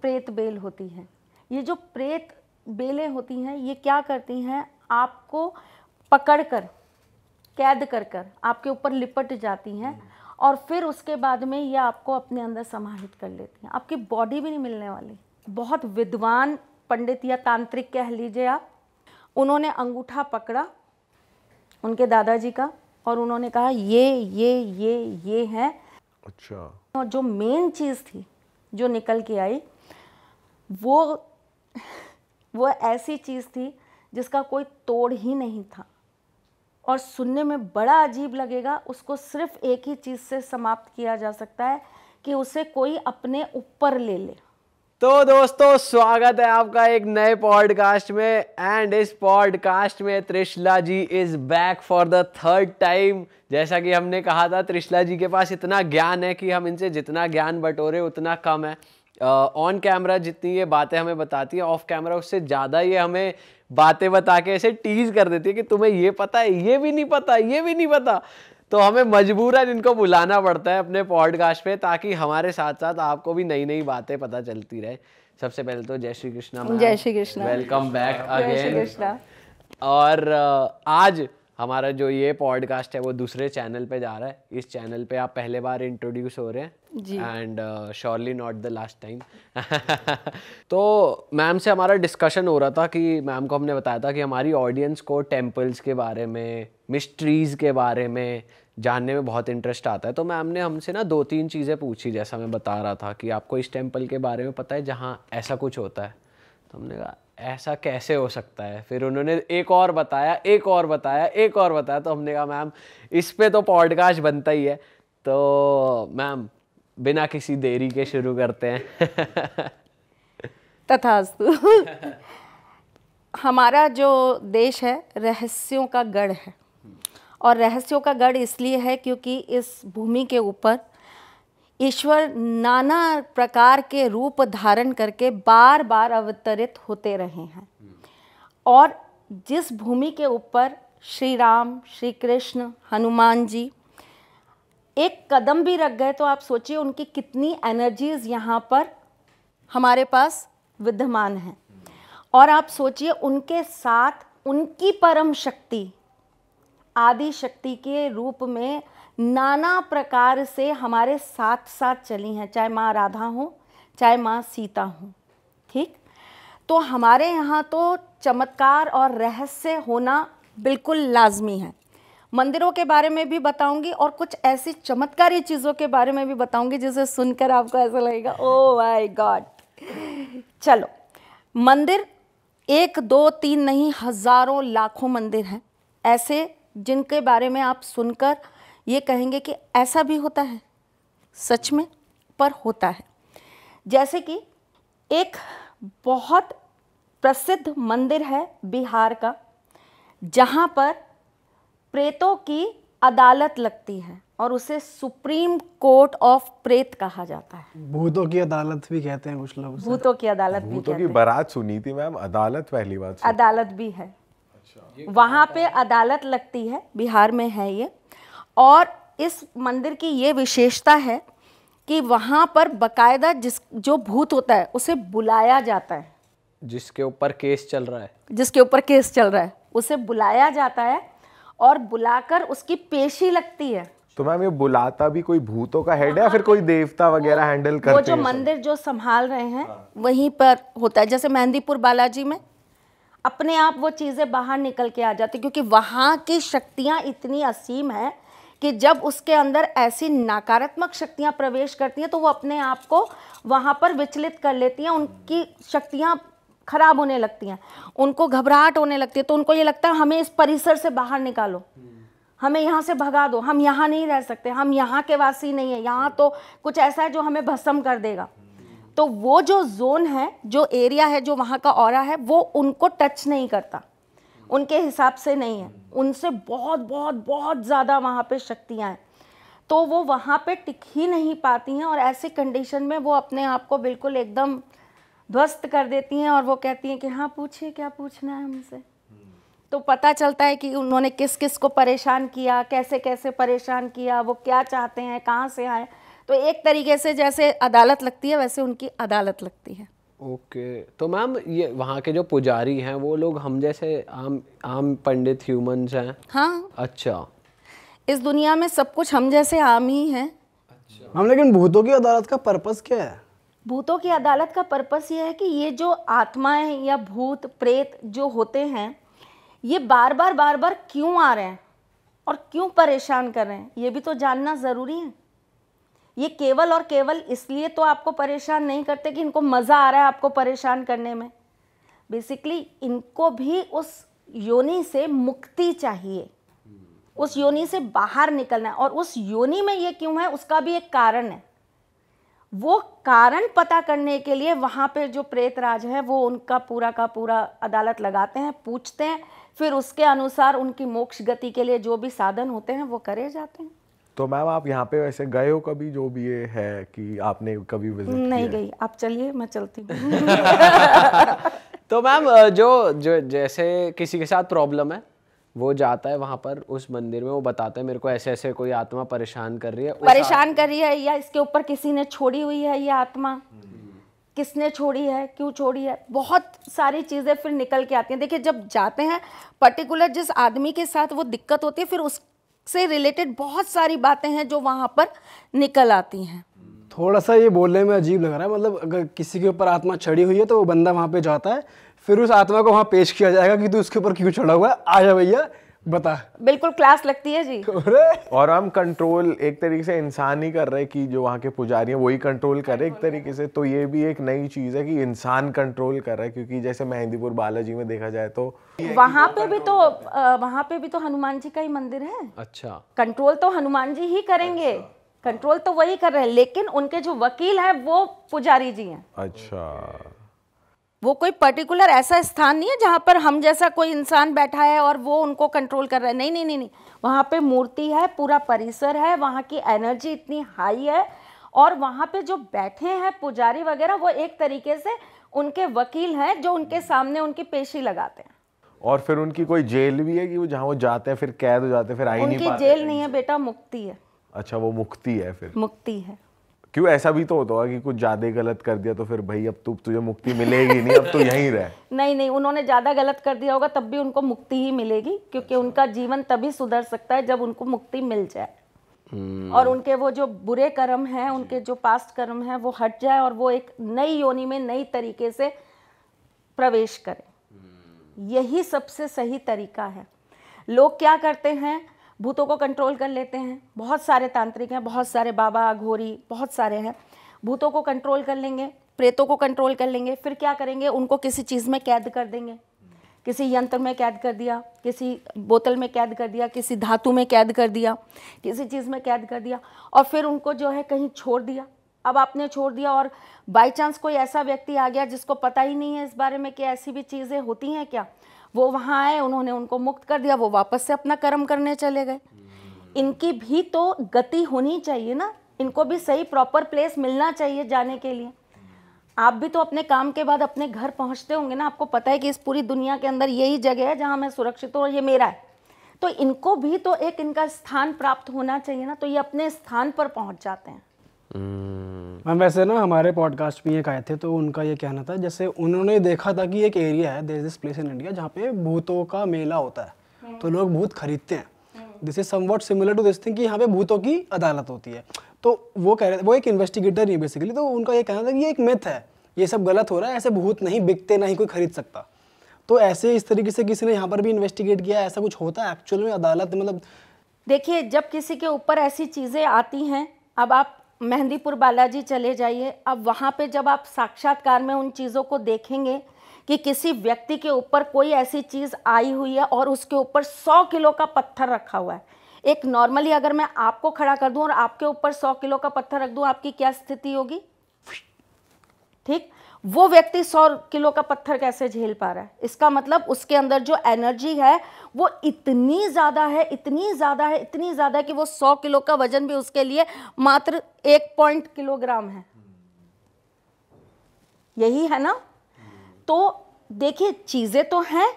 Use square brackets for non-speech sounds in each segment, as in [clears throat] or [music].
प्रेत बेल होती हैं ये जो प्रेत बेलें होती हैं ये क्या करती हैं आपको पकड़ कर कैद कर कर आपके ऊपर लिपट जाती हैं और फिर उसके बाद में ये आपको अपने अंदर समाहित कर लेती हैं आपकी बॉडी भी नहीं मिलने वाली बहुत विद्वान पंडित या तांत्रिक कह लीजिए आप उन्होंने अंगूठा पकड़ा उनके दादाजी का और उन्होंने कहा ये ये ये ये है अच्छा और जो मेन चीज़ थी जो निकल के आई वो वो ऐसी चीज़ थी जिसका कोई तोड़ ही नहीं था और सुनने में बड़ा अजीब लगेगा उसको सिर्फ एक ही चीज़ से समाप्त किया जा सकता है कि उसे कोई अपने ऊपर ले ले तो दोस्तों स्वागत है आपका एक नए पॉडकास्ट में एंड इस पॉडकास्ट में Trishala ji is back for the third time जैसा कि हमने कहा था त्रिशला जी के पास इतना ज्ञान है कि हम इनसे जितना ज्ञान बटोरे उतना कम है ऑन uh, कैमरा जितनी ये बातें हमें बताती है ऑफ कैमरा उससे ज़्यादा ये हमें बातें बता के ऐसे टीज कर देती है कि तुम्हें ये पता है ये भी नहीं पता ये भी नहीं पता तो हमें मजबूरन इनको बुलाना पड़ता है अपने पॉडकास्ट पे ताकि हमारे साथ साथ आपको भी नई नई बातें पता चलती रहे सबसे पहले तो जय श्री कृष्णा जय Shri Krishna welcome back again और आज हमारा जो ये पॉडकास्ट है वो दूसरे चैनल पे जा रहा है इस चैनल पे आप पहले बार इंट्रोड्यूस हो रहे हैं and surely not the last time तो मैम से हमारा डिस्कशन हो रहा था कि मैम को हमने बताया था कि हमारी ऑडियंस को टेम्पल्स के बारे में मिस्ट्रीज़ के बारे में जानने में बहुत इंटरेस्ट आता है तो मैम ने हमसे ना दो तीन चीज़ें पूछी जैसा मैं बता रहा था कि आपको इस टेम्पल के बारे में पता है जहाँ ऐसा कुछ होता है तो हमने कहा ऐसा कैसे हो सकता है फिर उन्होंने एक और बताया एक और बताया एक और बताया तो हमने कहा मैम इस पर तो पॉडकास्ट बनता ही है तो मैम बिना किसी देरी के शुरू करते हैं [laughs] तथास्तु हमारा जो देश है रहस्यों का गढ़ है और रहस्यों का गढ़ इसलिए है क्योंकि इस भूमि के ऊपर ईश्वर नाना प्रकार के रूप धारण करके बार बार अवतरित होते रहे हैं और जिस भूमि के ऊपर श्री राम श्री कृष्ण हनुमान जी एक कदम भी रख गए तो आप सोचिए उनकी कितनी एनर्जीज यहाँ पर हमारे पास विद्यमान हैं और आप सोचिए उनके साथ उनकी परम शक्ति आदि शक्ति के रूप में नाना प्रकार से हमारे साथ साथ चली हैं चाहे माँ राधा हो चाहे माँ सीता हो ठीक तो हमारे यहाँ तो चमत्कार और रहस्य होना बिल्कुल लाजमी है मंदिरों के बारे में भी बताऊंगी और कुछ ऐसी चमत्कारी चीज़ों के बारे में भी बताऊंगी जिसे सुनकर आपको ऐसा लगेगा ओ माय गॉड चलो मंदिर एक दो तीन नहीं हज़ारों लाखों मंदिर हैं ऐसे जिनके बारे में आप सुनकर ये कहेंगे कि ऐसा भी होता है सच में पर होता है जैसे कि एक बहुत प्रसिद्ध मंदिर है बिहार का जहाँ पर प्रेतों की अदालत लगती है और उसे सुप्रीम कोर्ट ऑफ प्रेत कहा जाता है भूतों की अदालत भी कहते हैं कुछ लोग भूतों की अदालत भूतों भी कहते की बारात सुनी थी मैम अदालत पहली बार अदालत भी है अच्छा। वहां पे अदालत लगती है बिहार में है ये और इस मंदिर की ये विशेषता है कि वहाँ पर बकायदा जिस जो भूत होता है उसे बुलाया जाता है जिसके ऊपर केस चल रहा है जिसके ऊपर केस चल रहा है उसे बुलाया जाता है और बुलाकर उसकी पेशी लगती है तो मैम ये बुलाता भी कोई भूतों का हेड है या हाँ, फिर कोई देवता वगैरह हैंडल करते वो जो मंदिर जो संभाल रहे हैं हाँ। वहीं पर होता है जैसे मेहंदीपुर बालाजी में अपने आप वो चीज़ें बाहर निकल के आ जाती क्योंकि वहाँ की शक्तियाँ इतनी असीम है कि जब उसके अंदर ऐसी नकारात्मक शक्तियाँ प्रवेश करती हैं तो वो अपने आप को वहाँ पर विचलित कर लेती हैं उनकी शक्तियाँ खराब होने लगती हैं उनको घबराहट होने लगती है तो उनको ये लगता है हमें इस परिसर से बाहर निकालो हमें यहाँ से भगा दो हम यहाँ नहीं रह सकते हम यहाँ के वासी नहीं है यहाँ तो कुछ ऐसा है जो हमें भस्म कर देगा तो वो जो जोन है जो एरिया है जो वहाँ का और है वो उनको टच नहीं करता उनके हिसाब से नहीं है उनसे बहुत बहुत बहुत ज़्यादा वहाँ पे शक्तियाँ हैं तो वो वहाँ पे टिक ही नहीं पाती हैं और ऐसे कंडीशन में वो अपने आप को बिल्कुल एकदम ध्वस्त कर देती हैं और वो कहती हैं कि हाँ पूछिए क्या पूछना है हमसे तो पता चलता है कि उन्होंने किस किस को परेशान किया कैसे कैसे परेशान किया वो क्या चाहते हैं कहाँ से आए तो एक तरीके से जैसे अदालत लगती है वैसे उनकी अदालत लगती है ओके तो मैम ये वहाँ के जो पुजारी हैं वो लोग हम जैसे आम आम पंडित ह्यूमंस हैं हाँ अच्छा इस दुनिया में सब कुछ हम जैसे आम ही हैं अच्छा लेकिन भूतों की अदालत का पर्पस क्या है भूतों की अदालत का पर्पस ये है कि ये जो आत्माएं या भूत प्रेत जो होते हैं ये बार बार बार बार क्यों आ रहे हैं और क्यों परेशान कर रहे हैं ये भी तो जानना ज़रूरी है ये केवल और केवल इसलिए तो आपको परेशान नहीं करते कि इनको मज़ा आ रहा है आपको परेशान करने में बेसिकली इनको भी उस योनि से मुक्ति चाहिए उस योनि से बाहर निकलना है और उस योनि में ये क्यों है उसका भी एक कारण है वो कारण पता करने के लिए वहाँ पर जो प्रेत राज है वो उनका पूरा का पूरा अदालत लगाते हैं पूछते हैं फिर उसके अनुसार उनकी मोक्ष गति के लिए जो भी साधन होते हैं वो करे जाते हैं तो मैम आप यहाँ पे वैसे गए हो कभी जो भी ये है कि आपने कभी विजिट नहीं किया? गई आप चलिए मैं चलती हूँ [laughs] तो मैम जो जो जैसे किसी के साथ प्रॉब्लम है वो जाता है वहाँ पर उस मंदिर में वो बताता है मेरे को ऐसे ऐसे कोई आत्मा परेशान कर रही है परेशान कर रही है या इसके ऊपर किसी ने छोड़ी हुई है ये आत्मा किसने छोड़ी है क्यों छोड़ी है बहुत सारी चीज़ें फिर निकल के आती हैं देखिए जब जाते हैं पर्टिकुलर जिस आदमी के साथ वो दिक्कत होती है फिर उस से रिलेटेड बहुत सारी बातें हैं जो वहाँ पर निकल आती हैं थोड़ा सा ये बोलने में अजीब लग रहा है मतलब अगर किसी के ऊपर आत्मा चढ़ी हुई है तो वो बंदा वहाँ पे जाता है फिर उस आत्मा को वहाँ पेश किया जाएगा कि तू उसके ऊपर क्यों चढ़ा हुआ है आ जा भैया बता बिल्कुल क्लास लगती है जी और हम कंट्रोल एक तरीके से इंसान ही कर रहे कि जो वहाँ के पुजारी हैं वही कंट्रोल कर रहे एक तरीके से तो ये भी एक नई चीज़ है कि इंसान कंट्रोल कर रहा है क्योंकि जैसे मेहंदीपुर बालाजी में देखा जाए तो वहाँ पे भी तो वहाँ पे भी तो हनुमान जी का ही मंदिर है अच्छा कंट्रोल तो हनुमान जी ही करेंगे कंट्रोल अच्छा। तो वही कर रहे हैं लेकिन उनके जो वकील है वो पुजारी जी हैं अच्छा वो कोई पर्टिकुलर ऐसा स्थान नहीं है जहाँ पर हम जैसा कोई इंसान बैठा है और वो उनको कंट्रोल कर रहा है नहीं नहीं नहीं नहीं वहाँ पे मूर्ति है पूरा परिसर है वहाँ की एनर्जी इतनी हाई है और वहाँ पे जो बैठे हैं पुजारी वगैरह वो एक तरीके से उनके वकील हैं जो उनके सामने उनकी पेशी लगाते हैं और फिर उनकी कोई जेल भी है कि वो जहाँ वो जाते हैं फिर कैद हो जाते हैं फिर आई उनकी जेल नहीं है बेटा मुक्ति है अच्छा वो मुक्ति है फिर मुक्ति है क्यों ऐसा भी तो होता होगा कि कुछ ज्यादा गलत कर दिया तो फिर भाई अब तू तुझे मुक्ति मिलेगी नहीं अब तो [laughs] यहीं रह नहीं नहीं उन्होंने ज्यादा गलत कर दिया होगा तब भी उनको मुक्ति ही मिलेगी क्योंकि अच्छा। उनका जीवन तभी सुधर सकता है जब उनको मुक्ति मिल जाए हम्म। और उनके वो जो बुरे कर्म हैं उनके जो पास्ट कर्म हैं वो हट जाए और वो एक नई योनि में नई तरीके से प्रवेश करें हम्म। यही सबसे सही तरीका है लोग क्या करते हैं भूतों को कंट्रोल कर लेते हैं बहुत सारे तांत्रिक हैं बहुत सारे बाबा घोरी बहुत सारे हैं भूतों को कंट्रोल कर लेंगे प्रेतों को कंट्रोल कर लेंगे फिर क्या करेंगे उनको किसी चीज़ में कैद कर देंगे किसी यंत्र में कैद कर दिया किसी बोतल में कैद कर दिया किसी धातु में कैद कर दिया किसी चीज़ में कैद कर दिया और फिर उनको जो है कहीं छोड़ दिया अब आपने छोड़ दिया और बाई चांस कोई ऐसा व्यक्ति आ गया जिसको पता ही नहीं है इस बारे में कि ऐसी भी चीज़ें होती हैं क्या वो वहाँ आए उन्होंने उनको मुक्त कर दिया वो वापस से अपना कर्म करने चले गए इनकी भी तो गति होनी चाहिए ना इनको भी सही प्रॉपर प्लेस मिलना चाहिए जाने के लिए आप भी तो अपने काम के बाद अपने घर पहुंचते होंगे ना आपको पता है कि इस पूरी दुनिया के अंदर यही जगह है जहां मैं सुरक्षित हूँ और ये मेरा है तो इनको भी तो एक इनका स्थान प्राप्त होना चाहिए ना तो ये अपने स्थान पर पहुंच जाते हैं मैम वैसे ना हमारे पॉडकास्ट में एक आए थे तो उनका ये कहना था जैसे उन्होंने देखा था कि एक एरिया है दिस प्लेस इन इंडिया जहाँ पे भूतों का मेला होता है तो लोग भूत खरीदते हैं this is something similar to this thing कि यहाँ पे भूतों की अदालत होती है तो वो कह रहे थे वो एक इन्वेस्टिगेटर नहीं बेसिकली तो उनका ये कहना था कि ये एक मिथ है ये सब गलत हो रहा है ऐसे भूत नहीं बिकते नहीं कोई खरीद सकता तो ऐसे इस तरीके से किसी ने यहाँ पर भी इन्वेस्टिगेट किया ऐसा कुछ होता है एक्चुअल में अदालत मतलब देखिए जब किसी के ऊपर ऐसी चीज़ें आती हैं अब आप मेहंदीपुर बालाजी चले जाइए अब वहाँ पे जब आप साक्षात्कार में उन चीज़ों को देखेंगे कि किसी व्यक्ति के ऊपर कोई ऐसी चीज़ आई हुई है और उसके ऊपर सौ किलो का पत्थर रखा हुआ है एक नॉर्मली अगर मैं आपको खड़ा कर दूं और आपके ऊपर सौ किलो का पत्थर रख दूं आपकी क्या स्थिति होगी ठीक वो व्यक्ति सौ किलो का पत्थर कैसे झेल पा रहा है इसका मतलब उसके अंदर जो एनर्जी है वो इतनी ज़्यादा है इतनी ज़्यादा है इतनी ज़्यादा कि वो सौ किलो का वजन भी उसके लिए मात्र एक पॉइंट किलोग्राम है यही है ना तो देखिए चीज़ें तो हैं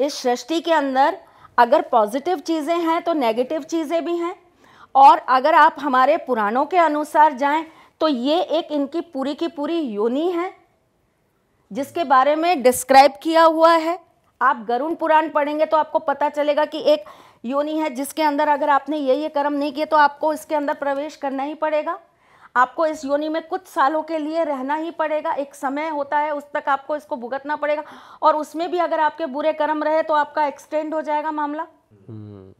इस सृष्टि के अंदर अगर पॉजिटिव चीज़ें हैं तो नेगेटिव चीज़ें भी हैं और अगर आप हमारे पुराणों के अनुसार जाएं तो ये एक इनकी पूरी की पूरी योनि है जिसके बारे में डिस्क्राइब किया हुआ है आप गरुण पुराण पढ़ेंगे तो आपको पता चलेगा कि एक योनि है जिसके अंदर अगर आपने ये ये कर्म नहीं किए तो आपको इसके अंदर प्रवेश करना ही पड़ेगा आपको इस योनि में कुछ सालों के लिए रहना ही पड़ेगा एक समय होता है उस तक आपको इसको भुगतना पड़ेगा और उसमें भी अगर आपके बुरे कर्म रहे तो आपका एक्सटेंड हो जाएगा मामला हम्म।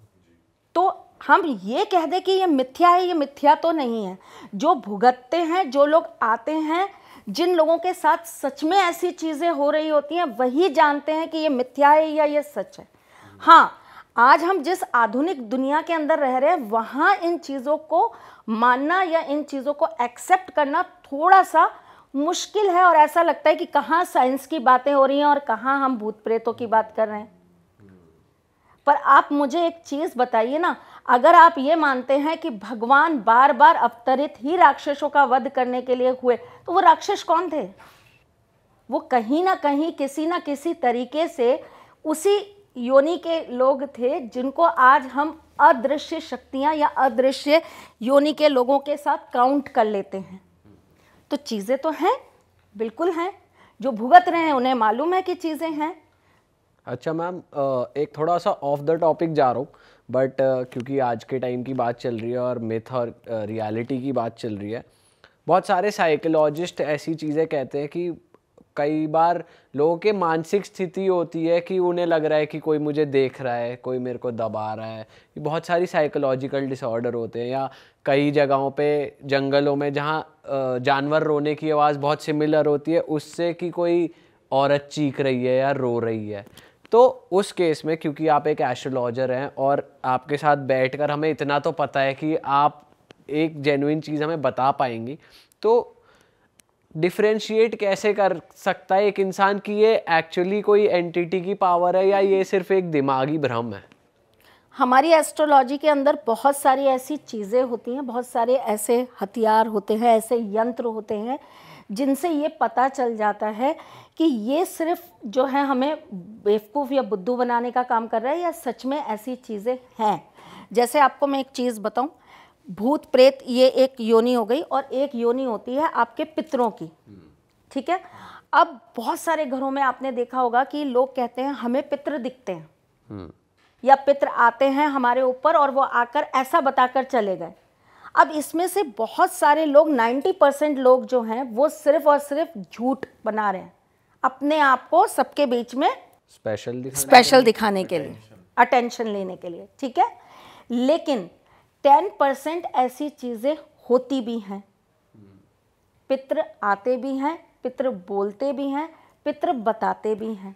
तो हम ये कह दें कि ये मिथ्या है ये मिथ्या तो नहीं है जो भुगतते हैं जो लोग आते हैं जिन लोगों के साथ सच में ऐसी चीज़ें हो रही होती हैं वही जानते हैं कि ये मिथ्या है या ये सच है हाँ आज हम जिस आधुनिक दुनिया के अंदर रह रहे हैं वहाँ इन चीज़ों को मानना या इन चीज़ों को एक्सेप्ट करना थोड़ा सा मुश्किल है और ऐसा लगता है कि कहाँ साइंस की बातें हो रही हैं और कहाँ हम भूत प्रेतों की बात कर रहे हैं पर आप मुझे एक चीज़ बताइए ना अगर आप ये मानते हैं कि भगवान बार बार अवतरित ही राक्षसों का वध करने के लिए हुए तो वो राक्षस कौन थे वो कहीं ना कहीं किसी ना किसी तरीके से उसी योनि के लोग थे जिनको आज हम अदृश्य शक्तियां या अदृश्य योनि के लोगों के साथ काउंट कर लेते हैं तो चीज़ें तो हैं बिल्कुल हैं जो भुगत रहे हैं उन्हें मालूम है कि चीज़ें हैं अच्छा मैम एक थोड़ा सा ऑफ द टॉपिक जा रहा हूँ बट uh, क्योंकि आज के टाइम की बात चल रही है और मिथ और रियलिटी uh, की बात चल रही है बहुत सारे साइकोलॉजिस्ट ऐसी चीज़ें कहते हैं कि कई बार लोगों के मानसिक स्थिति होती है कि उन्हें लग रहा है कि कोई मुझे देख रहा है कोई मेरे को दबा रहा है बहुत सारी साइकोलॉजिकल डिसऑर्डर होते हैं या कई जगहों पे जंगलों में जहाँ uh, जानवर रोने की आवाज़ बहुत सिमिलर होती है उससे कि कोई औरत चीख रही है या रो रही है तो उस केस में क्योंकि आप एक एस्ट्रोलॉजर हैं और आपके साथ कर हमें इतना तो पता है कि आप एक जेनुइन चीज़ हमें बता पाएंगी तो डिफ्रेंशिएट कैसे कर सकता है एक इंसान की ये एक्चुअली कोई एंटिटी की पावर है या ये सिर्फ एक दिमागी भ्रम है हमारी एस्ट्रोलॉजी के अंदर बहुत सारी ऐसी चीज़ें होती हैं बहुत सारे ऐसे हथियार होते हैं ऐसे यंत्र होते हैं जिनसे ये पता चल जाता है कि ये सिर्फ जो है हमें बेवकूफ़ या बुद्धू बनाने का काम कर रहा है या सच में ऐसी चीज़ें हैं जैसे आपको मैं एक चीज़ बताऊं भूत प्रेत ये एक योनी हो गई और एक योनी होती है आपके पितरों की ठीक है अब बहुत सारे घरों में आपने देखा होगा कि लोग कहते हैं हमें पितर दिखते हैं हम्म। या पितर आते हैं हमारे ऊपर और वो आकर ऐसा बताकर चले गए अब इसमें से बहुत सारे लोग 90 परसेंट लोग जो हैं वो सिर्फ और सिर्फ झूठ बना रहे हैं अपने आप को सबके बीच में स्पेशल दिखाने स्पेशल दिखाने के लिए अटेंशन लेने के लिए ठीक है लेकिन 10 परसेंट ऐसी चीज़ें होती भी हैं पितृ आते भी हैं पितृ बोलते भी हैं पितृ बताते भी हैं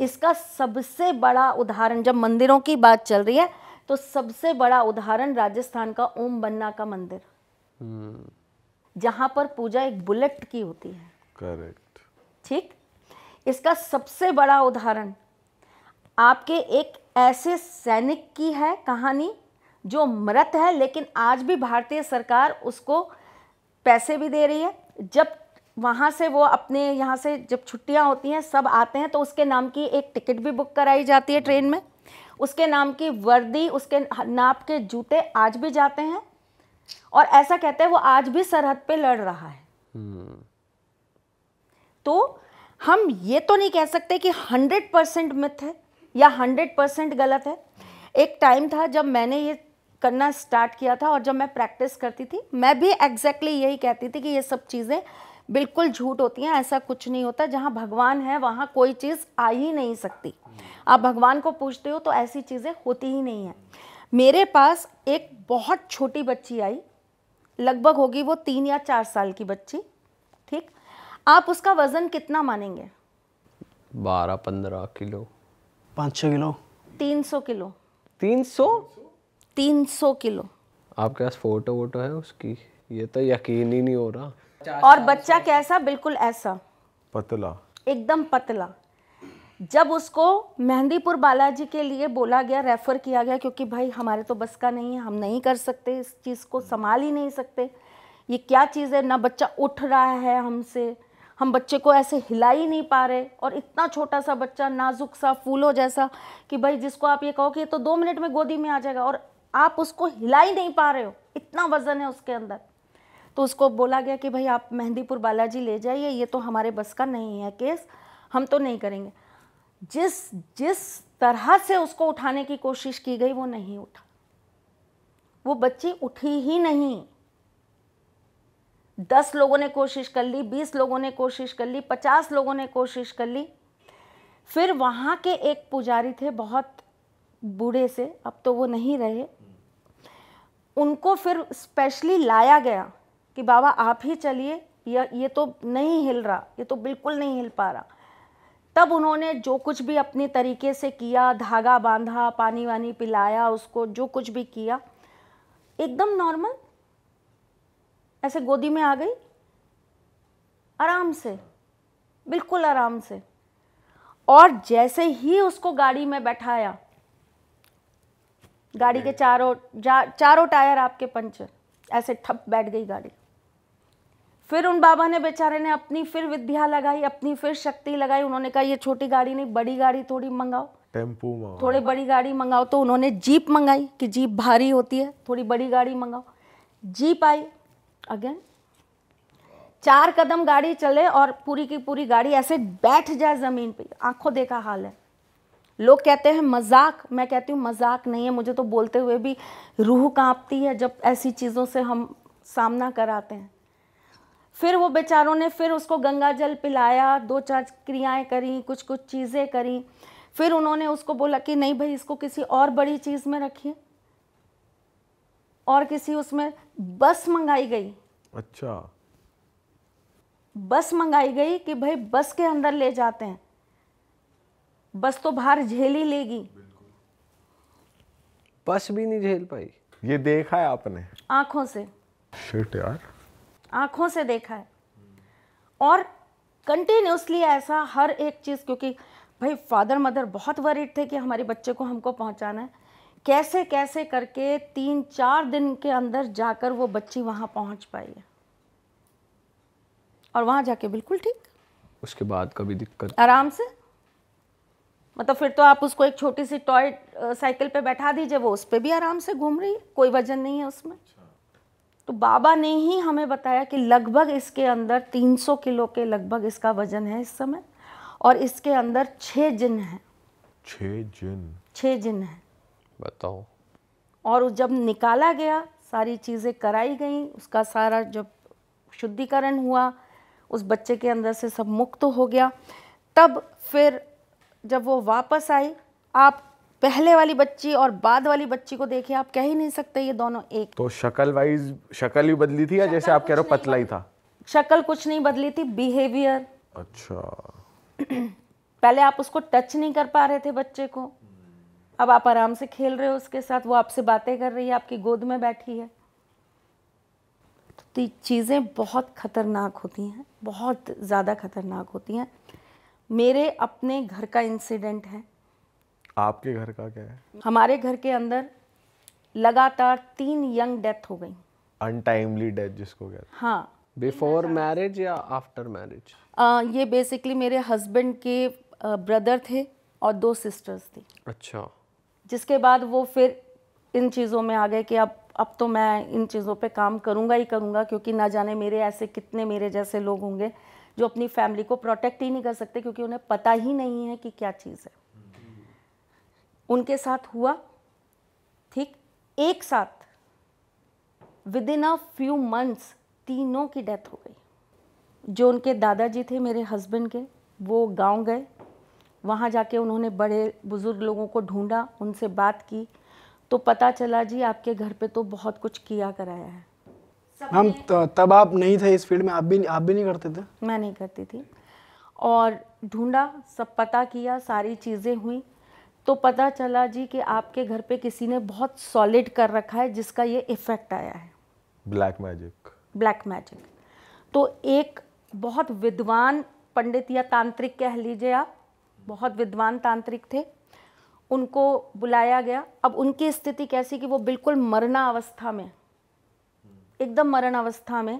इसका सबसे बड़ा उदाहरण जब मंदिरों की बात चल रही है तो सबसे बड़ा उदाहरण राजस्थान का ओम बन्ना का मंदिर हम्म। जहां पर पूजा एक बुलेट की होती है करेक्ट ठीक इसका सबसे बड़ा उदाहरण आपके एक ऐसे सैनिक की है कहानी जो मृत है लेकिन आज भी भारतीय सरकार उसको पैसे भी दे रही है जब वहाँ से वो अपने यहाँ से जब छुट्टियाँ होती हैं सब आते हैं तो उसके नाम की एक टिकट भी बुक कराई जाती है ट्रेन में उसके नाम की वर्दी उसके नाप के जूते आज भी जाते हैं और ऐसा कहते हैं वो आज भी सरहद पे लड़ रहा है हम्म। तो हम ये तो नहीं कह सकते कि हंड्रेड परसेंट मिथ है या हंड्रेड परसेंट गलत है एक टाइम था जब मैंने ये करना स्टार्ट किया था और जब मैं प्रैक्टिस करती थी मैं भी एग्जैक्टली exactly यही कहती थी कि ये सब चीज़ें बिल्कुल झूठ होती हैं ऐसा कुछ नहीं होता जहाँ भगवान है वहाँ कोई चीज़ आ ही नहीं सकती आप भगवान को पूछते हो तो ऐसी चीज़ें होती ही नहीं हैं मेरे पास एक बहुत छोटी बच्ची आई लगभग होगी वो तीन या चार साल की बच्ची ठीक आप उसका वज़न कितना मानेंगे बारह पंद्रह किलो पाँच छः किलो तीन सौ किलो तीन सौ तीन सौ किलो आपके पास फ़ोटो वोटो है उसकी ये तो यकीन ही नहीं हो रहा और बच्चा कैसा बिल्कुल ऐसा पतला एकदम पतला जब उसको मेहंदीपुर बालाजी के लिए बोला गया रेफ़र किया गया क्योंकि भाई हमारे तो बस का नहीं है हम नहीं कर सकते इस चीज़ को संभाल ही नहीं सकते ये क्या चीज़ है ना बच्चा उठ रहा है हमसे हम बच्चे को ऐसे हिला ही नहीं पा रहे और इतना छोटा सा बच्चा नाजुक सा फूलों जैसा कि भाई जिसको आप ये कहो कि ये तो दो मिनट में गोदी में आ जाएगा और आप उसको हिला ही नहीं पा रहे हो इतना वज़न है उसके अंदर तो उसको बोला गया कि भाई आप मेहंदीपुर बालाजी ले जाइए ये तो हमारे बस का नहीं है केस हम तो नहीं करेंगे जिस जिस तरह से उसको उठाने की कोशिश की गई वो नहीं उठा वो बच्ची उठी ही नहीं दस लोगों ने कोशिश कर ली बीस लोगों ने कोशिश कर ली पचास लोगों ने कोशिश कर ली फिर वहाँ के एक पुजारी थे बहुत बूढ़े से अब तो वो नहीं रहे उनको फिर स्पेशली लाया गया कि बाबा आप ही चलिए ये तो नहीं हिल रहा ये तो बिल्कुल नहीं हिल पा रहा तब उन्होंने जो कुछ भी अपने तरीके से किया धागा बांधा पानी वानी पिलाया उसको जो कुछ भी किया एकदम नॉर्मल ऐसे गोदी में आ गई आराम से बिल्कुल आराम से और जैसे ही उसको गाड़ी में बैठाया गाड़ी के हम्म। चारों चारों टायर आपके पंचर ऐसे ठप बैठ गई गाड़ी फिर उन बाबा ने बेचारे ने अपनी फिर विद्या लगाई अपनी फिर शक्ति लगाई उन्होंने कहा ये छोटी गाड़ी नहीं बड़ी गाड़ी थोड़ी मंगाओ टेम्पो मंगाओ थोड़ी बड़ी गाड़ी मंगाओ तो उन्होंने जीप मंगाई कि जीप भारी होती है थोड़ी बड़ी गाड़ी मंगाओ जीप आई अगेन चार कदम गाड़ी चले और पूरी की पूरी गाड़ी ऐसे बैठ जाए ज़मीन पे आंखों देखा हाल है लोग कहते हैं मजाक मैं कहती हूँ मजाक नहीं है मुझे तो बोलते हुए भी रूह कांपती है जब ऐसी चीज़ों से हम सामना कराते हैं फिर वो बेचारों ने फिर उसको गंगा जल पिलाया दो चार क्रियाएं करी कुछ कुछ चीज़ें करी फिर उन्होंने उसको बोला कि नहीं भाई इसको किसी और बड़ी चीज़ में रखिए और किसी उसमें बस मंगाई गई अच्छा बस मंगाई गई कि भाई बस के अंदर ले जाते हैं बस तो बाहर झेल ही लेगी बस भी नहीं झेल पाई ये देखा है आपने आंखों से शिट यार आंखों से देखा है और कंटिन्यूसली ऐसा हर एक चीज़ क्योंकि भाई फादर मदर बहुत वरीड थे कि हमारे बच्चे को हमको पहुंचाना है कैसे कैसे करके तीन चार दिन के अंदर जाकर वो बच्ची वहाँ पहुँच पाई है और वहाँ जाके बिल्कुल ठीक उसके बाद कभी दिक्कत आराम से मतलब फिर तो आप उसको एक छोटी सी टॉय साइकिल पे बैठा दीजिए वो उस पर भी आराम से घूम रही है कोई वजन नहीं है उसमें तो बाबा ने ही हमें बताया कि लगभग इसके अंदर 300 किलो के लगभग इसका वजन है इस समय और इसके अंदर छः जिन हैं छः जिन छः जिन हैं बताओ और जब निकाला गया सारी चीज़ें कराई गई उसका सारा जब शुद्धिकरण हुआ उस बच्चे के अंदर से सब मुक्त हो गया तब फिर जब वो वापस आई आप पहले वाली बच्ची और बाद वाली बच्ची को देखे आप कह ही नहीं सकते ये दोनों एक तो शक्ल वाइज शक्ल ही बदली थी या जैसे आप कह रहे हो पतला ही था शक्ल कुछ नहीं बदली थी बिहेवियर अच्छा [clears throat] पहले आप उसको टच नहीं कर पा रहे थे बच्चे को अब आप आराम से खेल रहे हो उसके साथ वो आपसे बातें कर रही है आपकी गोद में बैठी है तो चीज़ें बहुत ख़तरनाक होती हैं बहुत ज़्यादा ख़तरनाक होती हैं मेरे अपने घर का इंसिडेंट है आपके घर का क्या है हमारे घर के अंदर लगातार तीन यंग डेथ हो गई अनटाइमली डेथ जिसको कहते हैं हाँ बिफोर मैरिज या आफ्टर मैरिज ये बेसिकली मेरे हस्बैंड के ब्रदर थे और दो सिस्टर्स थी अच्छा जिसके बाद वो फिर इन चीज़ों में आ गए कि अब अब तो मैं इन चीज़ों पे काम करूँगा ही करूँगा क्योंकि ना जाने मेरे ऐसे कितने मेरे जैसे लोग होंगे जो अपनी फैमिली को प्रोटेक्ट ही नहीं कर सकते क्योंकि उन्हें पता ही नहीं है कि क्या चीज़ है उनके साथ हुआ ठीक एक साथ within a few months तीनों की डेथ हो गई जो उनके दादाजी थे मेरे हस्बैंड के वो गांव गए वहाँ जाके उन्होंने बड़े बुज़ुर्ग लोगों को ढूंढा उनसे बात की तो पता चला जी आपके घर पे तो बहुत कुछ किया कराया है हम तब आप नहीं थे इस फील्ड में आप भी आप भी नहीं करते थे मैं नहीं करती थी और ढूंढा सब पता किया सारी चीज़ें हुई तो पता चला जी कि आपके घर पे किसी ने बहुत सॉलिड कर रखा है जिसका ये इफेक्ट आया है ब्लैक मैजिक ब्लैक मैजिक तो एक बहुत विद्वान पंडित या तांत्रिक कह लीजिए आप बहुत विद्वान तांत्रिक थे उनको बुलाया गया अब उनकी स्थिति कैसी कि वो बिल्कुल मरना अवस्था में एकदम मरण अवस्था में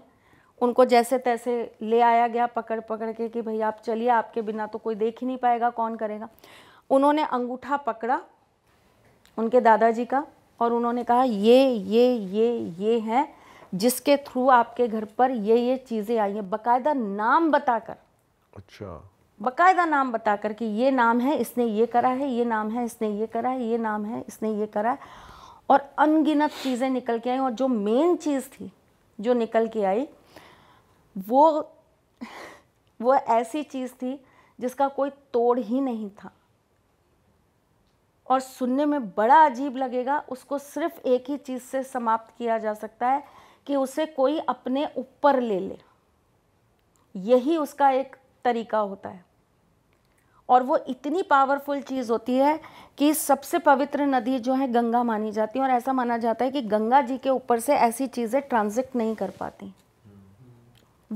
उनको जैसे तैसे ले आया गया पकड़ पकड़ के कि भाई आप चलिए आपके बिना तो कोई देख ही नहीं पाएगा कौन करेगा उन्होंने अंगूठा पकड़ा उनके दादाजी का और उन्होंने कहा ये ये ये ये हैं जिसके थ्रू आपके घर पर ये ये चीज़ें आई हैं बकायदा नाम बताकर अच्छा बकायदा नाम बताकर कि ये नाम है इसने ये करा है ये नाम है इसने ये करा है ये नाम है इसने ये करा है और अनगिनत चीज़ें निकल के आई और जो मेन चीज़ थी जो निकल के आई वो [laughs] वो ऐसी चीज़ थी जिसका कोई तोड़ ही नहीं था और सुनने में बड़ा अजीब लगेगा उसको सिर्फ एक ही चीज़ से समाप्त किया जा सकता है कि उसे कोई अपने ऊपर ले ले यही उसका एक तरीका होता है और वो इतनी पावरफुल चीज़ होती है कि सबसे पवित्र नदी जो है गंगा मानी जाती है और ऐसा माना जाता है कि गंगा जी के ऊपर से ऐसी चीज़ें ट्रांजिट नहीं कर पाती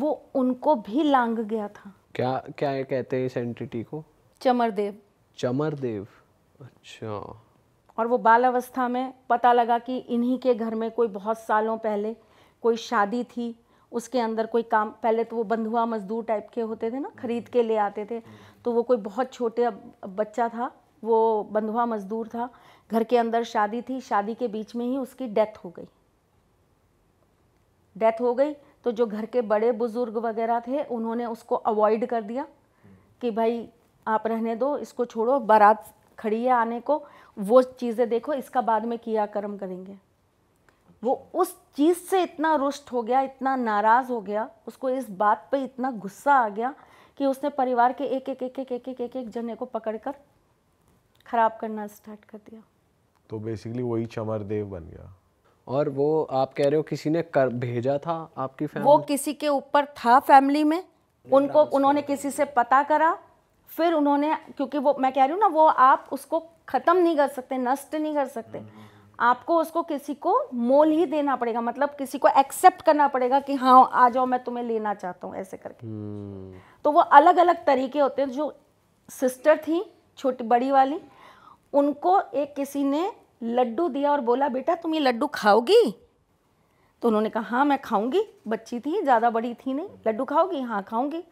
वो उनको भी लांग गया था क्या क्या कहते हैं इस एंटिटी को चमरदेव चमरदेव अच्छा और वो बाल अवस्था में पता लगा कि इन्हीं के घर में कोई बहुत सालों पहले कोई शादी थी उसके अंदर कोई काम पहले तो वो बंधुआ मजदूर टाइप के होते थे ना खरीद के ले आते थे तो वो कोई बहुत छोटे बच्चा था वो बंधुआ मजदूर था घर के अंदर शादी थी शादी के बीच में ही उसकी डेथ हो गई डेथ हो गई तो जो घर के बड़े बुज़ुर्ग वगैरह थे उन्होंने उसको अवॉइड कर दिया कि भाई आप रहने दो इसको छोड़ो बारात खड़ी है आने को वो चीज़ें देखो इसका बाद में किया कर्म करेंगे वो उस चीज़ से इतना रुष्ट हो गया इतना नाराज़ हो गया उसको इस बात पे इतना गुस्सा आ गया कि उसने परिवार के एक एक एक एक एक एक एक एक जने को पकड़ कर ख़राब करना स्टार्ट कर दिया तो बेसिकली वही चमर देव बन गया और वो आप कह रहे हो किसी ने कर भेजा था आपकी फैमिली वो किसी के ऊपर था फैमिली में उनको उन्होंने किसी से पता करा फिर उन्होंने क्योंकि वो मैं कह रही हूँ ना वो आप उसको ख़त्म नहीं कर सकते नष्ट नहीं कर सकते आपको उसको किसी को मोल ही देना पड़ेगा मतलब किसी को एक्सेप्ट करना पड़ेगा कि हाँ आ जाओ मैं तुम्हें लेना चाहता हूँ ऐसे करके हम्म। तो वो अलग अलग तरीके होते हैं जो सिस्टर थी छोटी बड़ी वाली उनको एक किसी ने लड्डू दिया और बोला बेटा तुम ये लड्डू खाओगी तो उन्होंने कहा हाँ मैं खाऊंगी बच्ची थी ज़्यादा बड़ी थी नहीं लड्डू खाओगी हाँ खाऊंगी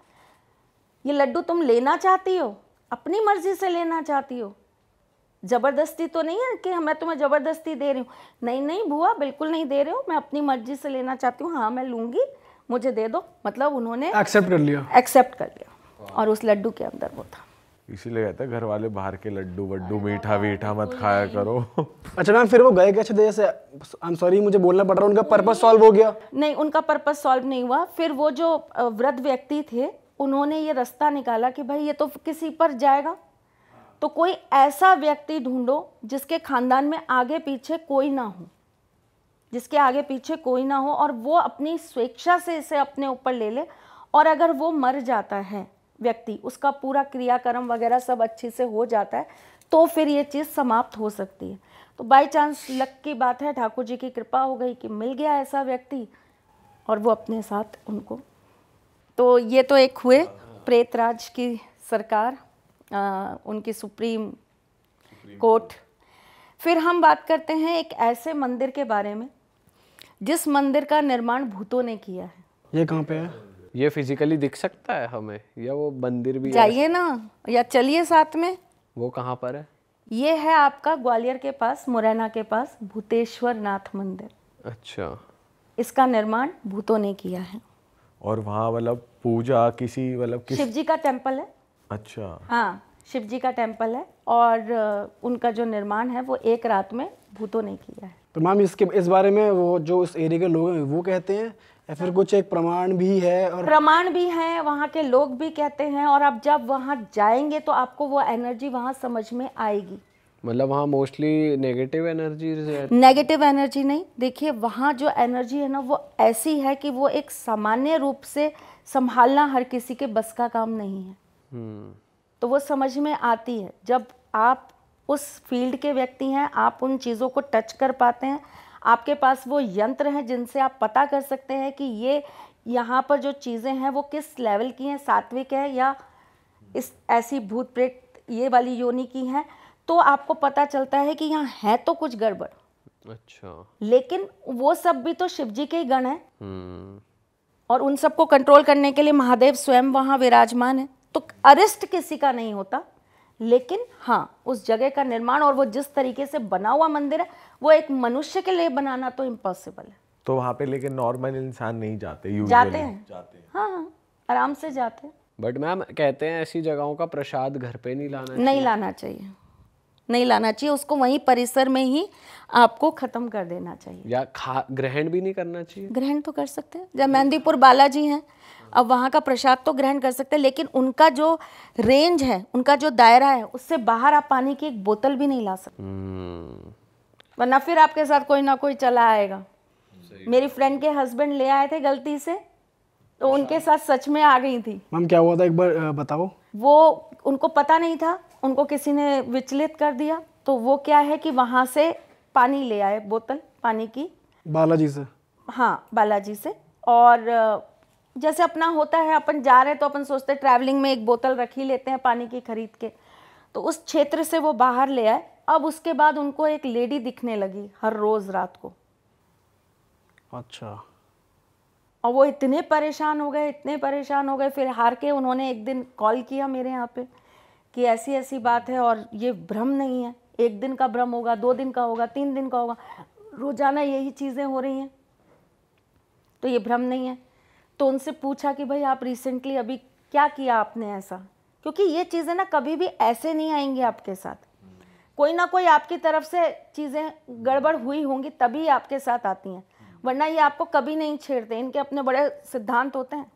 ये लड्डू तुम लेना चाहती हो अपनी मर्जी से लेना चाहती हो ज़बरदस्ती तो नहीं है कि मैं तुम्हें ज़बरदस्ती दे रही हूँ नहीं नहीं बुआ बिल्कुल नहीं दे रही हो मैं अपनी मर्जी से लेना चाहती हूँ हाँ मैं लूंगी मुझे दे दो मतलब उन्होंने एक्सेप्ट कर लिया एक्सेप्ट कर लिया और उस लड्डू के अंदर वो था इसीलिए कहते घर वाले बाहर के लड्डू वड्डू मीठा वीठा मत खाया करो अच्छा मैम फिर वो गए कैसे थे से आई एम सॉरी मुझे बोलना पड़ रहा उनका पर्पस सॉल्व हो गया नहीं उनका पर्पस सॉल्व नहीं हुआ फिर वो जो वृद्ध व्यक्ति थे उन्होंने ये रास्ता निकाला कि भाई ये तो किसी पर जाएगा तो कोई ऐसा व्यक्ति ढूंढो जिसके खानदान में आगे पीछे कोई ना हो जिसके आगे पीछे कोई ना हो और वो अपनी स्वेच्छा से इसे अपने ऊपर ले ले और अगर वो मर जाता है व्यक्ति उसका पूरा क्रियाक्रम वगैरह सब अच्छे से हो जाता है तो फिर ये चीज़ समाप्त हो सकती है तो बाई चांस लक की बात है ठाकुर जी की कृपा हो गई कि मिल गया ऐसा व्यक्ति और वो अपने साथ उनको तो ये तो एक हुए प्रेतराज की सरकार आ, उनकी सुप्रीम, सुप्रीम कोर्ट फिर हम बात करते हैं एक ऐसे मंदिर के बारे में जिस मंदिर का निर्माण भूतों ने किया है ये कहाँ पे है ये फिजिकली दिख सकता है हमें या वो मंदिर भी जाइए ना या चलिए साथ में वो कहाँ पर है ये है आपका ग्वालियर के पास मुरैना के पास भूतेश्वर नाथ मंदिर अच्छा इसका निर्माण भूतों ने किया है और वहाँ मतलब पूजा किसी मतलब किस... शिव जी का टेम्पल है अच्छा हाँ शिव जी का टेम्पल है और उनका जो निर्माण है वो एक रात में भूतों ने किया है तो मैम इसके इस बारे में वो जो इस एरिया के लोग हैं वो कहते हैं या फिर कुछ एक प्रमाण भी है और प्रमाण भी है वहाँ के लोग भी कहते हैं और आप जब वहाँ जाएंगे तो आपको वो एनर्जी वहाँ समझ में आएगी मतलब वहाँ mostly negative energy negative energy नहीं देखिए वहाँ जो एनर्जी है ना वो ऐसी है कि वो एक सामान्य रूप से संभालना हर किसी के बस का काम नहीं है हम्म। तो वो समझ में आती है जब आप उस फील्ड के व्यक्ति हैं आप उन चीज़ों को टच कर पाते हैं आपके पास वो यंत्र हैं जिनसे आप पता कर सकते हैं कि ये यहाँ पर जो चीज़ें हैं वो किस लेवल की हैं सात्विक है या इस ऐसी भूत प्रेत ये वाली योनि की हैं तो आपको पता चलता है कि यहाँ है तो कुछ गड़बड़ अच्छा लेकिन वो सब भी तो शिव जी के ही गण है हम्म। और उन सबको कंट्रोल करने के लिए महादेव स्वयं वहाँ विराजमान है तो अरेस्ट किसी का नहीं होता लेकिन हाँ उस जगह का निर्माण और वो जिस तरीके से बना हुआ मंदिर है वो एक मनुष्य के लिए बनाना तो इम्पॉसिबल है तो वहाँ पे लेकिन नॉर्मल इंसान नहीं जाते जाते हैं जाते हैं हाँ, हाँ आराम से जाते हैं बट मैम कहते हैं ऐसी जगहों का प्रसाद घर पे नहीं लाना नहीं लाना चाहिए नहीं लाना चाहिए उसको वहीं परिसर में ही आपको खत्म कर देना चाहिए या खा ग्रहण भी नहीं करना चाहिए ग्रहण तो कर सकते हैं जब मेहंदीपुर बालाजी हैं अब वहाँ का प्रसाद तो ग्रहण कर सकते हैं लेकिन उनका जो रेंज है उनका जो दायरा है उससे बाहर आप पानी की एक बोतल भी नहीं ला सकते हम्म। वरना फिर आपके साथ कोई ना कोई चला आएगा मेरी फ्रेंड के हस्बैंड ले आए थे गलती से तो अच्छा। उनके साथ सच में आ गई थी मैम क्या हुआ था एक बार बताओ वो उनको पता नहीं था उनको किसी ने विचलित कर दिया तो वो क्या है कि वहां से पानी ले आए बोतल पानी की बालाजी से हाँ बालाजी से और जैसे अपना होता है अपन जा रहे हैं तो अपन सोचते हैं ट्रैवलिंग में एक बोतल रख ही लेते हैं पानी की खरीद के तो उस क्षेत्र से वो बाहर ले आए अब उसके बाद उनको एक लेडी दिखने लगी हर रोज़ रात को अच्छा और वो इतने परेशान हो गए इतने परेशान हो गए फिर हार के उन्होंने एक दिन कॉल किया मेरे यहाँ पे कि ऐसी ऐसी बात है और ये भ्रम नहीं है एक दिन का भ्रम होगा दो दिन का होगा तीन दिन का होगा रोज़ाना यही चीज़ें हो रही हैं तो ये भ्रम नहीं है तो उनसे पूछा कि भाई आप रिसेंटली अभी क्या किया आपने ऐसा क्योंकि ये चीज़ें ना कभी भी ऐसे नहीं आएंगी आपके साथ कोई ना कोई आपकी तरफ से चीज़ें गड़बड़ हुई होंगी तभी आपके साथ आती हैं वरना ये आपको कभी नहीं छेड़ते इनके अपने बड़े सिद्धांत होते हैं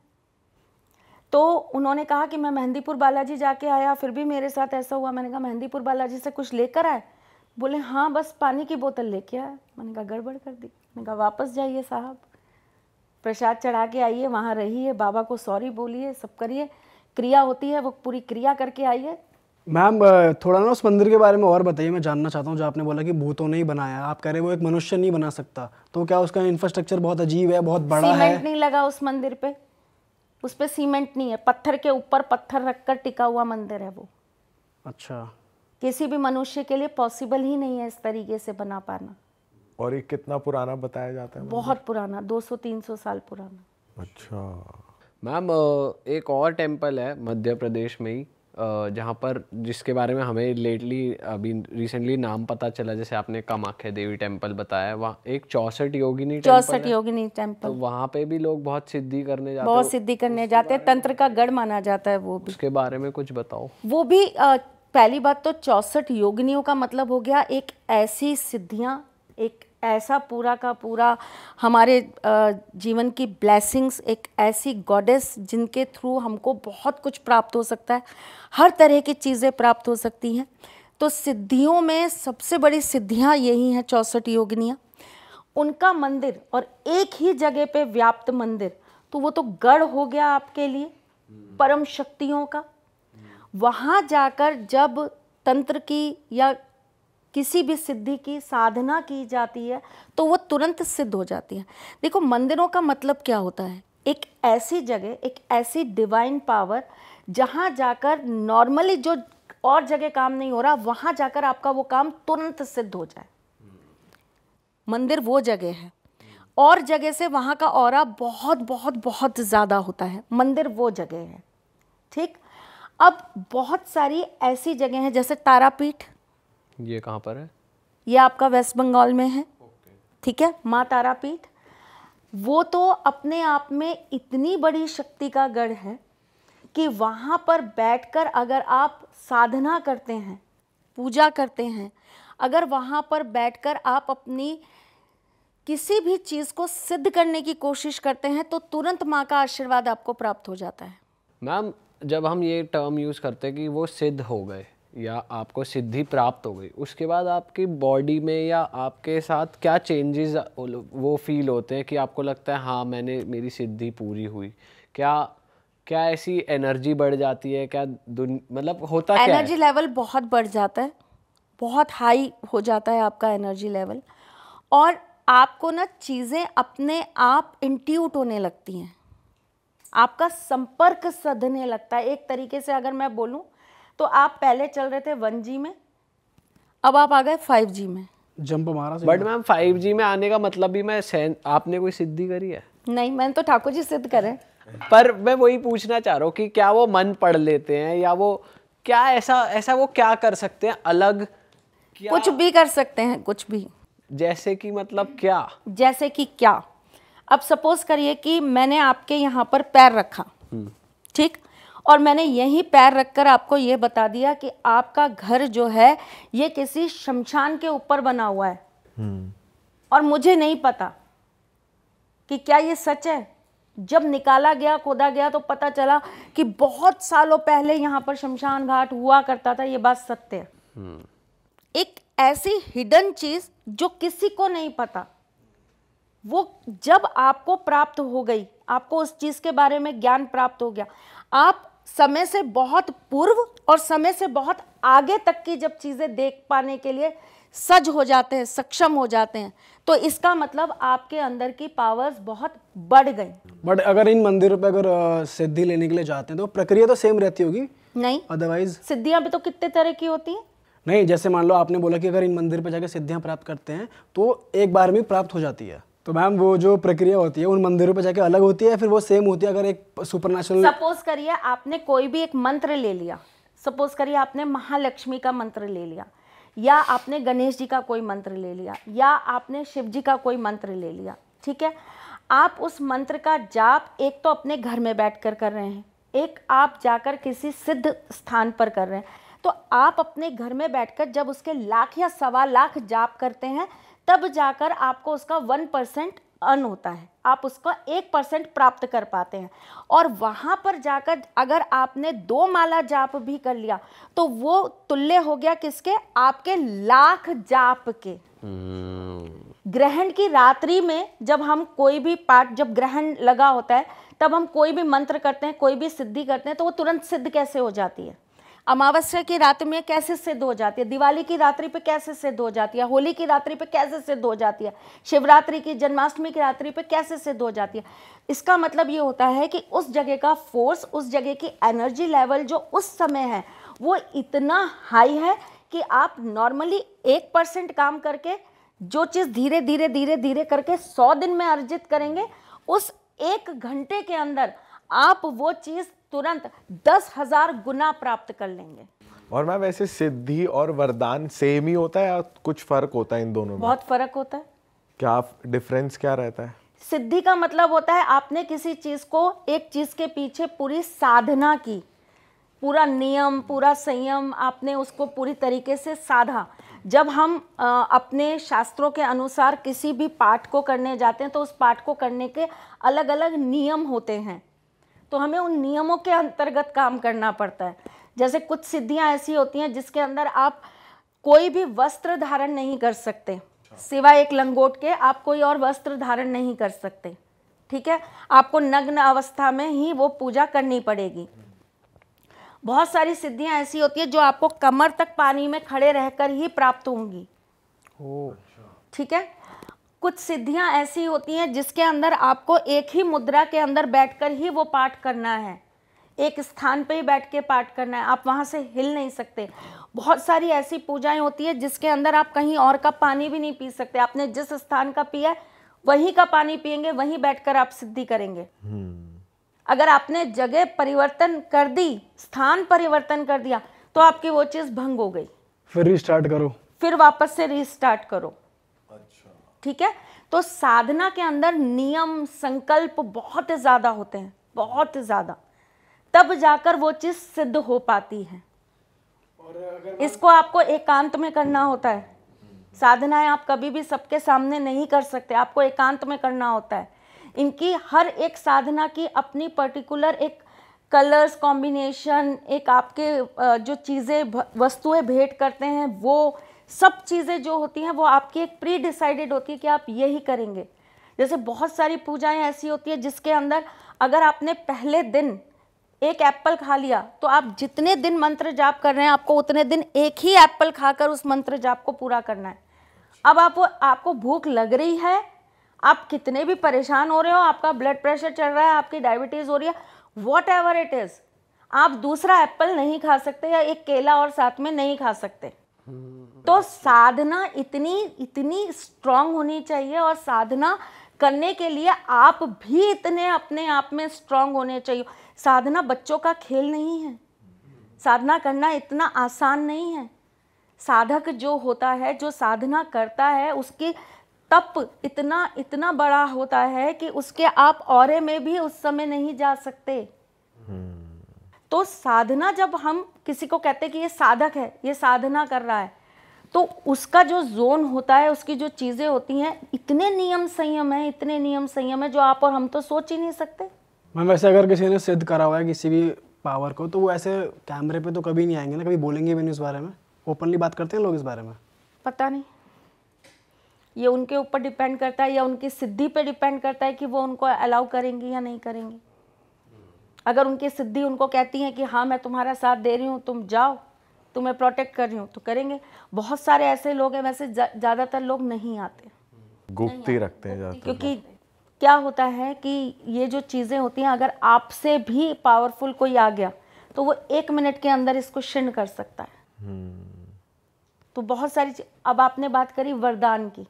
तो उन्होंने कहा कि मैं मेहंदीपुर बालाजी जाके आया फिर भी मेरे साथ ऐसा हुआ मैंने कहा मेहंदीपुर बालाजी से कुछ लेकर आए बोले हाँ बस पानी की बोतल लेके आए मैंने कहा गड़बड़ कर दी मैंने कहा वापस जाइए साहब प्रसाद चढ़ा के आइए वहाँ रहिए बाबा को सॉरी बोलिए सब करिए क्रिया होती है वो पूरी क्रिया करके आइए मैम थोड़ा ना उस मंदिर के बारे में और बताइए मैं जानना चाहता हूँ जो आपने बोला कि भूतों ने ही बनाया आप कह रहे वो एक मनुष्य नहीं बना सकता तो क्या उसका इंफ्रास्ट्रक्चर बहुत अजीब है बहुत बड़ा है नहीं लगा उस मंदिर पे उस पर सीमेंट नहीं है पत्थर के ऊपर पत्थर रखकर टिका हुआ मंदिर है वो अच्छा किसी भी मनुष्य के लिए पॉसिबल ही नहीं है इस तरीके से बना पाना और ये कितना पुराना बताया जाता है बहुत पुराना 200-300 साल पुराना अच्छा मैम एक और टेम्पल है मध्य प्रदेश में ही जहाँ पर जिसके बारे में हमें लेटली अभी रिसेंटली नाम पता चला जैसे आपने कामाख्या देवी टेम्पल बताया वहाँ एक चौसठ योगिनी चौसठ योगिनी टेम्पल तो वहाँ पे भी लोग बहुत सिद्धि करने जाते बहुत सिद्धि करने जाते हैं तंत्र का गढ़ माना जाता है वो भी उसके बारे में कुछ बताओ वो भी पहली बात तो चौसठ योगिनियों का मतलब हो गया एक ऐसी सिद्धियाँ एक ऐसा पूरा का पूरा हमारे जीवन की ब्लेसिंग्स एक ऐसी गॉडेस जिनके थ्रू हमको बहुत कुछ प्राप्त हो सकता है हर तरह की चीज़ें प्राप्त हो सकती हैं तो सिद्धियों में सबसे बड़ी सिद्धियां यही हैं चौंसठ योगिनियाँ उनका मंदिर और एक ही जगह पे व्याप्त मंदिर तो वो तो गढ़ हो गया आपके लिए परम शक्तियों का वहाँ जाकर जब तंत्र की या किसी भी सिद्धि की साधना की जाती है तो वो तुरंत सिद्ध हो जाती है देखो मंदिरों का मतलब क्या होता है एक ऐसी जगह एक ऐसी डिवाइन पावर जहाँ जाकर नॉर्मली जो और जगह काम नहीं हो रहा वहाँ जाकर आपका वो काम तुरंत सिद्ध हो जाए मंदिर वो जगह है और जगह से वहाँ का और बहुत बहुत बहुत ज़्यादा होता है मंदिर वो जगह है ठीक अब बहुत सारी ऐसी जगह हैं जैसे तारापीठ ये कहाँ पर है ये आपका वेस्ट बंगाल में है ठीक है माँ तारापीठ वो तो अपने आप में इतनी बड़ी शक्ति का गढ़ है कि वहाँ पर बैठकर अगर आप साधना करते हैं पूजा करते हैं अगर वहाँ पर बैठकर आप अपनी किसी भी चीज़ को सिद्ध करने की कोशिश करते हैं तो तुरंत माँ का आशीर्वाद आपको प्राप्त हो जाता है मैम जब हम ये टर्म यूज़ करते हैं कि वो सिद्ध हो गए या आपको सिद्धि प्राप्त हो गई उसके बाद आपकी बॉडी में या आपके साथ क्या चेंजेस वो फील होते हैं कि आपको लगता है हाँ मैंने मेरी सिद्धि पूरी हुई क्या क्या ऐसी एनर्जी बढ़ जाती है क्या मतलब होता एनर्जी क्या एनर्जी लेवल बहुत बढ़ जाता है बहुत हाई हो जाता है आपका एनर्जी लेवल और आपको ना चीज़ें अपने आप इंट्यूट होने लगती हैं आपका संपर्क सधने लगता है एक तरीके से अगर मैं बोलूँ तो आप पहले चल रहे थे वन जी में अब आप आ गए फाइव जी में जंप मारा बट मैम फाइव जी में आने का मतलब भी मैं आपने कोई सिद्धि करी है नहीं मैंने तो ठाकुर जी सिद्ध करे पर मैं वही पूछना चाह रहा हूँ कि क्या वो मन पढ़ लेते हैं या वो क्या ऐसा ऐसा वो क्या कर सकते हैं अलग क्या? कुछ भी कर सकते हैं कुछ भी जैसे कि मतलब क्या जैसे कि क्या अब सपोज करिए कि मैंने आपके यहाँ पर पैर रखा हम्म। ठीक और मैंने यही पैर रखकर आपको ये बता दिया कि आपका घर जो है ये किसी शमशान के ऊपर बना हुआ है हम्म। और मुझे नहीं पता कि क्या ये सच है जब निकाला गया खोदा गया तो पता चला कि बहुत सालों पहले यहाँ पर शमशान घाट हुआ करता था ये बात सत्य है हम्म। एक ऐसी हिडन चीज़ जो किसी को नहीं पता वो जब आपको प्राप्त हो गई आपको उस चीज़ के बारे में ज्ञान प्राप्त हो गया आप समय से बहुत पूर्व और समय से बहुत आगे तक की जब चीज़ें देख पाने के लिए सज हो जाते हैं सक्षम हो जाते हैं तो इसका मतलब आपके अंदर की पावर्स बहुत बढ़ गई बट अगर इन मंदिरों पे अगर सिद्धि लेने के लिए जाते हैं तो प्रक्रिया तो सेम रहती होगी नहीं अदरवाइज सिद्धियां भी तो कितने तरह की होती हैं नहीं जैसे मान लो आपने बोला कि अगर इन मंदिर पर जाकर सिद्धियां प्राप्त करते हैं तो एक बार में प्राप्त हो जाती है तो मैम वो जो प्रक्रिया होती है उन मंदिरों पर जाके अलग होती है फिर वो सेम होती है अगर एक सुपर नेशनल सपोज करिए आपने कोई भी एक मंत्र ले लिया सपोज करिए आपने महालक्ष्मी का मंत्र ले लिया या आपने गणेश जी का कोई मंत्र ले लिया या आपने शिव जी का कोई मंत्र ले लिया ठीक है आप उस मंत्र का जाप एक तो अपने घर में बैठ कर, कर रहे हैं एक आप जाकर किसी सिद्ध स्थान पर कर रहे हैं तो आप अपने घर में बैठकर जब उसके लाख या सवा लाख जाप करते हैं तब जाकर आपको उसका वन परसेंट अर्न होता है आप उसका एक परसेंट प्राप्त कर पाते हैं और वहाँ पर जाकर अगर आपने दो माला जाप भी कर लिया तो वो तुल्य हो गया किसके आपके लाख जाप के हम्म। ग्रहण की रात्रि में जब हम कोई भी पाठ जब ग्रहण लगा होता है तब हम कोई भी मंत्र करते हैं कोई भी सिद्धि करते हैं तो वो तुरंत सिद्ध कैसे हो जाती है अमावस्या की रात में कैसे सिद्ध हो जाती है दिवाली की रात्रि पे कैसे सिद्ध हो जाती है होली की रात्रि पे कैसे सिद्ध हो जाती है शिवरात्रि की जन्माष्टमी की रात्रि पे कैसे सिद्ध हो जाती है इसका मतलब ये होता है कि उस जगह का फोर्स उस जगह की एनर्जी लेवल जो उस समय है वो इतना हाई है कि आप नॉर्मली एक परसेंट काम करके जो चीज़ धीरे धीरे धीरे धीरे करके सौ दिन में अर्जित करेंगे उस एक घंटे के अंदर आप वो चीज़ तुरंत दस हजार गुना प्राप्त कर लेंगे और मैं वैसे सिद्धि और वरदान सेम ही होता है या कुछ फर्क होता है इन दोनों में बहुत फर्क होता है क्या डिफरेंस क्या रहता है सिद्धि का मतलब होता है आपने किसी चीज को एक चीज के पीछे पूरी साधना की पूरा नियम पूरा संयम आपने उसको पूरी तरीके से साधा जब हम आ, अपने शास्त्रों के अनुसार किसी भी पाठ को करने जाते हैं तो उस पाठ को करने के अलग अलग नियम होते हैं तो हमें उन नियमों के अंतर्गत काम करना पड़ता है जैसे कुछ सिद्धियां ऐसी होती हैं जिसके अंदर आप कोई भी वस्त्र धारण नहीं कर सकते सिवाय एक लंगोट के आप कोई और वस्त्र धारण नहीं कर सकते ठीक है आपको नग्न अवस्था में ही वो पूजा करनी पड़ेगी बहुत सारी सिद्धियां ऐसी होती है जो आपको कमर तक पानी में खड़े रहकर ही प्राप्त होंगी ठीक है कुछ सिद्धियां ऐसी होती हैं जिसके अंदर आपको एक ही मुद्रा के अंदर बैठकर ही वो पाठ करना है एक स्थान पे ही बैठ के पाठ करना है आप वहाँ से हिल नहीं सकते बहुत सारी ऐसी पूजाएं होती है जिसके अंदर आप कहीं और का पानी भी नहीं पी सकते आपने जिस स्थान का पिया वहीं का पानी पियेंगे वहीं बैठकर आप सिद्धि करेंगे हम्म। अगर आपने जगह परिवर्तन कर दी स्थान परिवर्तन कर दिया तो आपकी वो चीज़ भंग हो गई फिर रिस्टार्ट करो फिर वापस से रिस्टार्ट करो ठीक है तो साधना के अंदर नियम संकल्प बहुत ज़्यादा होते हैं बहुत ज़्यादा तब जाकर वो चीज़ सिद्ध हो पाती है इसको आपको एकांत में करना होता है साधनाएं आप कभी भी सबके सामने नहीं कर सकते आपको एकांत में करना होता है इनकी हर एक साधना की अपनी पर्टिकुलर एक कलर्स कॉम्बिनेशन एक आपके जो चीज़ें वस्तुएं भेंट करते हैं वो सब चीज़ें जो होती हैं वो आपकी एक प्री डिसाइडेड होती है कि आप यही करेंगे जैसे बहुत सारी पूजाएं ऐसी होती है जिसके अंदर अगर आपने पहले दिन एक एप्पल खा लिया तो आप जितने दिन मंत्र जाप कर रहे हैं आपको उतने दिन एक ही एप्पल खाकर उस मंत्र जाप को पूरा करना है अब आप आपको भूख लग रही है आप कितने भी परेशान हो रहे हो आपका ब्लड प्रेशर चल रहा है आपकी डायबिटीज़ हो रही है वॉट एवर इट इज़ आप दूसरा एप्पल नहीं खा सकते या एक केला और साथ में नहीं खा सकते तो साधना इतनी इतनी स्ट्रांग होनी चाहिए और साधना करने के लिए आप भी इतने अपने आप में स्ट्रांग होने चाहिए साधना बच्चों का खेल नहीं है साधना करना इतना आसान नहीं है साधक जो होता है जो साधना करता है उसकी तप इतना इतना बड़ा होता है कि उसके आप और में भी उस समय नहीं जा सकते हम्म। तो साधना जब हम किसी को कहते हैं कि ये साधक है ये साधना कर रहा है तो उसका जो जोन होता है उसकी जो चीज़ें होती हैं इतने नियम संयम है इतने नियम संयम है जो आप और हम तो सोच ही नहीं सकते मैं वैसे अगर किसी ने सिद्ध करा हुआ है किसी भी पावर को तो वो ऐसे कैमरे पे तो कभी नहीं आएंगे ना कभी बोलेंगे भी नहीं इस बारे में ओपनली बात करते हैं लोग इस बारे में पता नहीं ये उनके ऊपर डिपेंड करता है या उनकी सिद्धि पे डिपेंड करता है कि वो उनको अलाउ करेंगी या नहीं करेंगी अगर उनकी सिद्धि उनको कहती है कि हाँ मैं तुम्हारा साथ दे रही हूँ तुम जाओ तुम्हें प्रोटेक्ट कर रही हूँ तो करेंगे बहुत सारे ऐसे लोग हैं वैसे ज़्यादातर लोग नहीं आते गुप्त ही रखते हैं क्योंकि क्या होता है कि ये जो चीज़ें होती हैं अगर आपसे भी पावरफुल कोई आ गया तो वो एक मिनट के अंदर इसको क्षण कर सकता है हम्म। तो बहुत सारी अब आपने बात करी वरदान की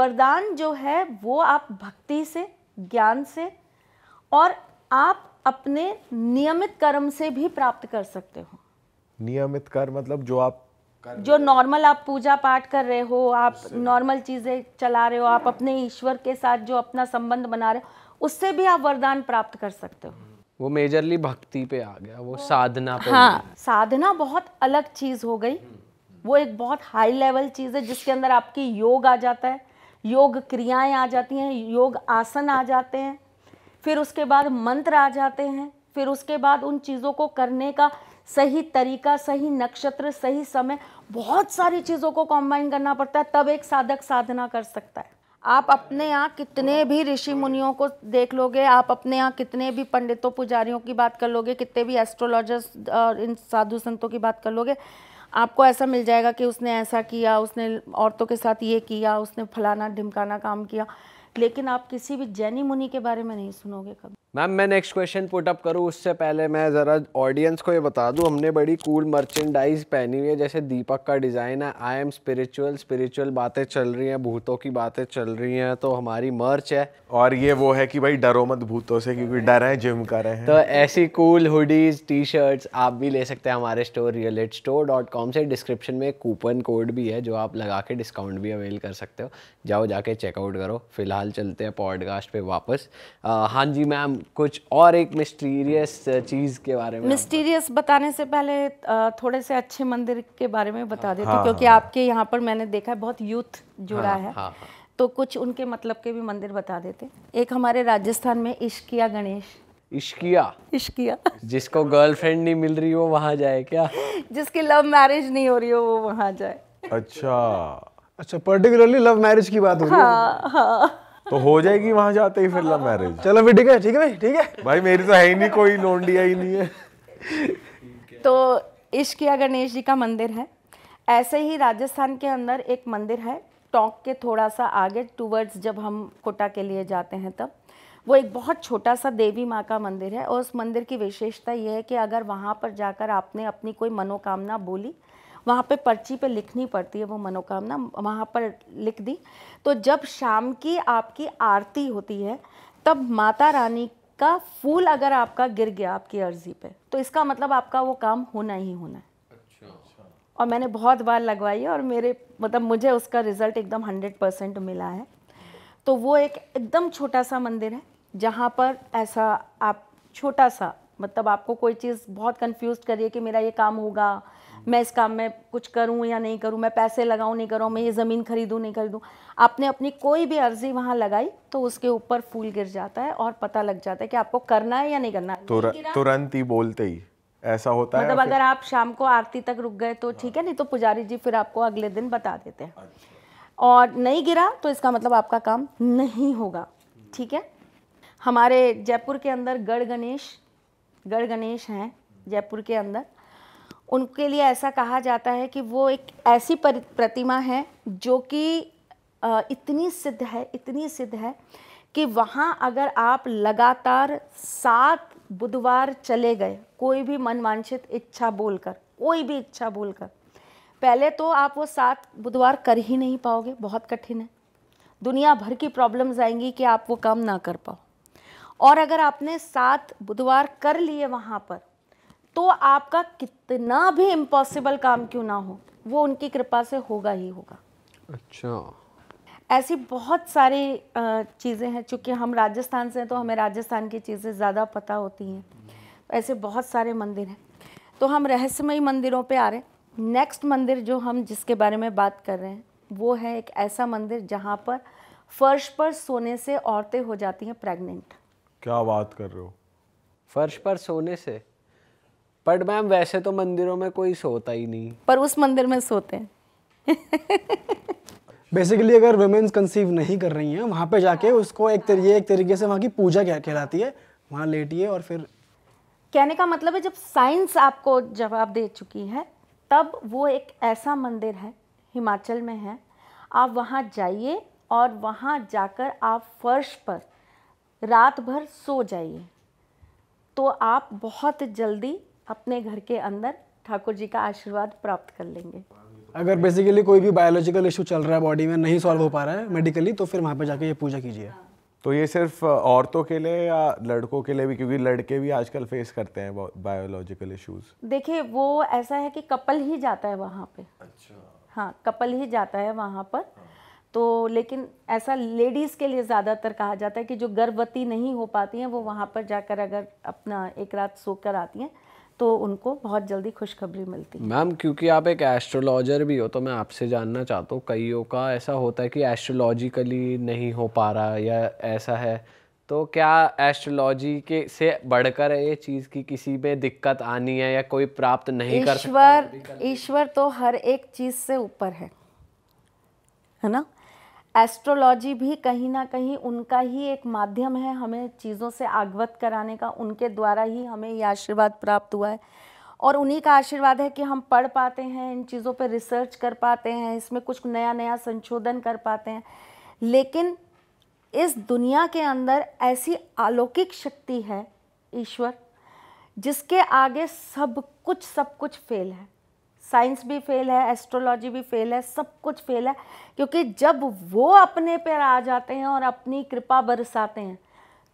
वरदान जो है वो आप भक्ति से ज्ञान से और आप अपने नियमित कर्म से भी प्राप्त कर सकते हो नियमित कर मतलब जो आप जो नॉर्मल आप पूजा पाठ कर रहे हो आप नॉर्मल चीज़ें चला रहे हो आप अपने ईश्वर के साथ जो अपना संबंध बना रहे हो उससे भी आप वरदान प्राप्त कर सकते हो वो मेजरली भक्ति पे आ गया वो हाँ। साधना पे हाँ साधना बहुत अलग चीज़ हो गई वो एक बहुत हाई लेवल चीज़ है जिसके अंदर आपकी योग आ जाता है योग क्रियाएं आ जाती हैं योग आसन आ जाते हैं फिर उसके बाद मंत्र आ जाते हैं फिर उसके बाद उन चीज़ों को करने का सही तरीका सही नक्षत्र सही समय बहुत सारी चीज़ों को कॉम्बाइन करना पड़ता है तब एक साधक साधना कर सकता है आप अपने यहाँ कितने भी ऋषि मुनियों को देख लोगे आप अपने यहाँ कितने भी पंडितों पुजारियों की बात कर लोगे कितने भी एस्ट्रोलॉजर्स और इन साधु संतों की बात कर लोगे आपको ऐसा मिल जाएगा कि उसने ऐसा किया उसने औरतों के साथ ये किया उसने फलाना ढिमकाना काम किया लेकिन आप किसी भी जैनी मुनि के बारे में नहीं सुनोगे कभी मैम मैं नेक्स्ट क्वेश्चन पुट अप करूँ उससे पहले मैं ज़रा ऑडियंस को ये बता दूँ हमने बड़ी कूल मर्चेंडाइज पहनी हुई है जैसे दीपक का डिज़ाइन है आई एम स्पिरिचुअल स्पिरिचुअल बातें चल रही हैं भूतों की बातें चल रही हैं तो हमारी मर्च है और ये वो है कि भाई डरो मत भूतों से क्योंकि डर है जिम कर रहे हैं तो ऐसी कूल हुडीज टी शर्ट्स आप भी ले सकते हैं हमारे स्टोर रियलेट स्टोर डॉट कॉम से डिस्क्रिप्शन में कूपन कोड भी है जो आप लगा के डिस्काउंट भी अवेल कर सकते हो जाओ जाके चेकआउट करो फिलहाल चलते हैं पॉडकास्ट पे वापस हाँ जी मैम कुछ और एक मिस्टीरियस uh, चीज के बारे में मिस्टीरियस बताने से पहले uh, थोड़े से अच्छे मंदिर के बारे में बता देती हाँ, क्योंकि हाँ, हाँ, आपके यहाँ पर मैंने देखा है बहुत यूथ जुड़ा हाँ, है हाँ, हाँ, तो कुछ उनके मतलब के भी मंदिर बता देते एक हमारे राजस्थान में इश्किया गणेश इश्किया इश्किया जिसको गर्लफ्रेंड नहीं मिल रही वो वहाँ जाए क्या जिसकी लव मैरिज नहीं हो रही हो वो वहाँ जाए अच्छा अच्छा पर्टिकुलरली लव मैरिज की बात हो रही है हाँ हाँ तो हो जाएगी वहां जाते ही फिर लव मैरिज चलो फिर ठीक है ठीक है भाई ठीक है भाई मेरी तो है ही नहीं कोई लोंडिया ही नहीं है तो इश्क या गणेश जी का मंदिर है ऐसे ही राजस्थान के अंदर एक मंदिर है टोंक के थोड़ा सा आगे टूवर्ड्स जब हम कोटा के लिए जाते हैं तब वो एक बहुत छोटा सा देवी माँ का मंदिर है और उस मंदिर की विशेषता यह है कि अगर वहाँ पर जाकर आपने अपनी कोई मनोकामना बोली वहाँ पे पर्ची पे लिखनी पड़ती है वो मनोकामना वहाँ पर लिख दी तो जब शाम की आपकी आरती होती है तब माता रानी का फूल अगर आपका गिर गया आपकी अर्जी पे तो इसका मतलब आपका वो काम होना ही होना है अच्छा। और मैंने बहुत बार लगवाई है और मेरे मतलब मुझे उसका रिज़ल्ट एकदम हंड्रेड परसेंट मिला है तो वो एक एकदम छोटा सा मंदिर है जहाँ पर ऐसा आप छोटा सा मतलब आपको कोई चीज़ बहुत कंफ्यूज करिए कि मेरा ये काम होगा मैं इस काम में कुछ करूं या नहीं करूं मैं पैसे लगाऊं नहीं करूं मैं ये ज़मीन खरीदूं नहीं खरीदूं आपने अपनी कोई भी अर्जी वहां लगाई तो उसके ऊपर फूल गिर जाता है और पता लग जाता है कि आपको करना है या नहीं करना है तुर, तुरंत ही बोलते ही ऐसा होता मतलब है मतलब अगर आप शाम को आरती तक रुक गए तो ठीक है नहीं तो पुजारी जी फिर आपको अगले दिन बता देते हैं अच्छा। और नहीं गिरा तो इसका मतलब आपका काम नहीं होगा ठीक है हमारे जयपुर के अंदर गढ़ गणेश गढ़ गणेश हैं जयपुर के अंदर उनके लिए ऐसा कहा जाता है कि वो एक ऐसी प्रतिमा है जो कि इतनी सिद्ध है इतनी सिद्ध है कि वहाँ अगर आप लगातार सात बुधवार चले गए कोई भी मनवांछित इच्छा बोलकर कोई भी इच्छा बोलकर पहले तो आप वो सात बुधवार कर ही नहीं पाओगे बहुत कठिन है दुनिया भर की प्रॉब्लम्स आएंगी कि आप वो काम ना कर पाओ और अगर आपने सात बुधवार कर लिए वहाँ पर तो आपका कितना भी इम्पॉसिबल काम क्यों ना हो वो उनकी कृपा से होगा ही होगा अच्छा ऐसी बहुत सारी चीज़ें हैं चूँकि हम राजस्थान से हैं तो हमें राजस्थान की चीज़ें ज़्यादा पता होती हैं ऐसे बहुत सारे मंदिर हैं तो हम रहस्यमयी मंदिरों पे आ रहे हैं नेक्स्ट मंदिर जो हम जिसके बारे में बात कर रहे हैं वो है एक ऐसा मंदिर जहाँ पर फर्श पर सोने से औरतें हो जाती हैं प्रेग्नेंट क्या बात कर रहे हो फर्श पर सोने से बट मैम वैसे तो मंदिरों में कोई सोता ही नहीं पर उस मंदिर में सोते हैं बेसिकली [laughs] अगर वुमेन्स कंसीव नहीं कर रही हैं वहाँ पे जाके उसको एक तरीके एक तरीके से वहाँ की पूजा क्या कहलाती है वहाँ लेटिए और फिर कहने का मतलब है जब साइंस आपको जवाब दे चुकी है तब वो एक ऐसा मंदिर है हिमाचल में है आप वहाँ जाइए और वहाँ जाकर आप फर्श पर रात भर सो जाइए तो आप बहुत जल्दी अपने घर के अंदर ठाकुर जी का आशीर्वाद प्राप्त कर लेंगे अगर बेसिकली कोई भी बायोलॉजिकल इशू चल रहा है बॉडी में नहीं सॉल्व हो पा रहा है मेडिकली तो फिर वहाँ पर जाके ये पूजा कीजिए तो ये सिर्फ औरतों के लिए या लड़कों के लिए भी क्योंकि लड़के भी आजकल फेस करते हैं बायोलॉजिकल इश्यूज देखिए वो ऐसा है कि कपल ही जाता है वहाँ पे अच्छा हाँ कपल ही जाता है वहाँ पर तो लेकिन ऐसा लेडीज़ के लिए ज़्यादातर कहा जाता है कि जो गर्भवती नहीं हो पाती हैं वो वहाँ पर जाकर अगर अपना एक रात सो कर आती हैं तो उनको बहुत जल्दी खुशखबरी मिलती है मैम क्योंकि आप एक एस्ट्रोलॉजर भी हो तो मैं आपसे जानना चाहता हूँ कईयों का ऐसा होता है कि एस्ट्रोलॉजिकली नहीं हो पा रहा या ऐसा है तो क्या एस्ट्रोलॉजी के से बढ़कर ये चीज़ की किसी में दिक्कत आनी है या कोई प्राप्त नहीं कर सकता ईश्वर ईश्वर तो हर एक चीज़ से ऊपर है है ना एस्ट्रोलॉजी भी कहीं ना कहीं उनका ही एक माध्यम है हमें चीज़ों से आगवत कराने का उनके द्वारा ही हमें ये आशीर्वाद प्राप्त हुआ है और उन्हीं का आशीर्वाद है कि हम पढ़ पाते हैं इन चीज़ों पर रिसर्च कर पाते हैं इसमें कुछ नया नया संशोधन कर पाते हैं लेकिन इस दुनिया के अंदर ऐसी अलौकिक शक्ति है ईश्वर जिसके आगे सब कुछ सब कुछ फेल है साइंस भी फेल है एस्ट्रोलॉजी भी फेल है सब कुछ फेल है क्योंकि जब वो अपने पर आ जाते हैं और अपनी कृपा बरसाते हैं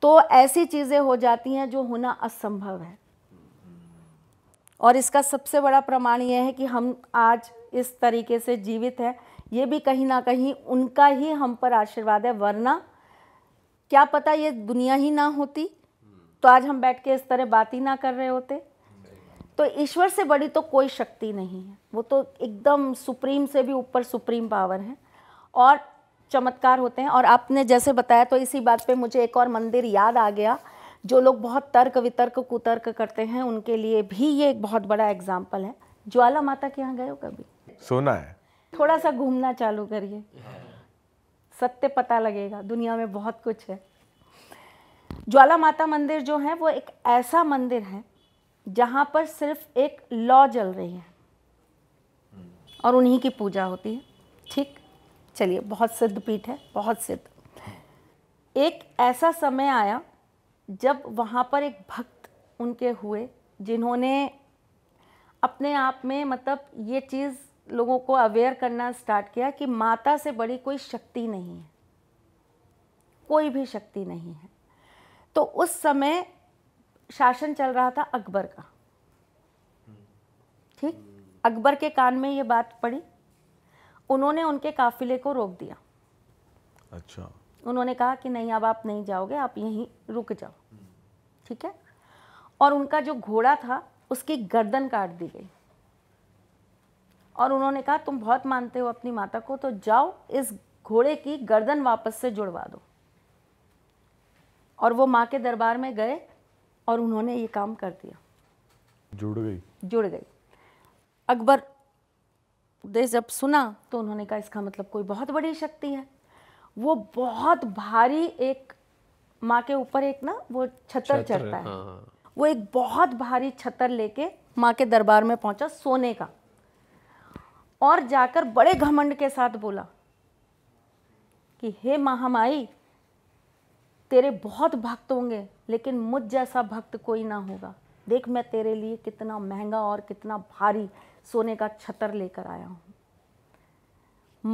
तो ऐसी चीज़ें हो जाती हैं जो होना असंभव है और इसका सबसे बड़ा प्रमाण यह है कि हम आज इस तरीके से जीवित हैं ये भी कहीं ना कहीं उनका ही हम पर आशीर्वाद है वरना क्या पता ये दुनिया ही ना होती तो आज हम बैठ के इस तरह बात ही ना कर रहे होते तो ईश्वर से बड़ी तो कोई शक्ति नहीं है वो तो एकदम सुप्रीम से भी ऊपर सुप्रीम पावर है और चमत्कार होते हैं और आपने जैसे बताया तो इसी बात पे मुझे एक और मंदिर याद आ गया जो लोग बहुत तर्क वितर्क कुतर्क करते हैं उनके लिए भी ये एक बहुत बड़ा एग्जाम्पल है ज्वाला माता के यहाँ गए हो कभी सोना है थोड़ा सा घूमना चालू करिए सत्य पता लगेगा दुनिया में बहुत कुछ है ज्वाला माता मंदिर जो है वो एक ऐसा मंदिर है जहाँ पर सिर्फ एक लॉ जल रही है और उन्हीं की पूजा होती है ठीक चलिए बहुत सिद्ध पीठ है बहुत सिद्ध एक ऐसा समय आया जब वहाँ पर एक भक्त उनके हुए जिन्होंने अपने आप में मतलब ये चीज़ लोगों को अवेयर करना स्टार्ट किया कि माता से बड़ी कोई शक्ति नहीं है कोई भी शक्ति नहीं है तो उस समय शासन चल रहा था अकबर का ठीक अकबर के कान में ये बात पड़ी उन्होंने उनके काफिले को रोक दिया अच्छा उन्होंने कहा कि नहीं अब आप नहीं जाओगे आप यहीं रुक जाओ ठीक है और उनका जो घोड़ा था उसकी गर्दन काट दी गई और उन्होंने कहा तुम बहुत मानते हो अपनी माता को तो जाओ इस घोड़े की गर्दन वापस से जुड़वा दो और वो माँ के दरबार में गए और उन्होंने ये काम कर दिया जुड़ गई जुड़ गई अकबर ने जब सुना तो उन्होंने कहा इसका मतलब कोई बहुत बड़ी शक्ति है वो बहुत भारी एक माँ के ऊपर एक ना वो छतर चढ़ता है हाँ। वो एक बहुत भारी छतर लेके माँ के दरबार में पहुंचा सोने का और जाकर बड़े घमंड के साथ बोला कि हे महामाई तेरे बहुत भक्त होंगे लेकिन मुझ जैसा भक्त कोई ना होगा देख मैं तेरे लिए कितना महंगा और कितना भारी सोने का छतर लेकर आया हूँ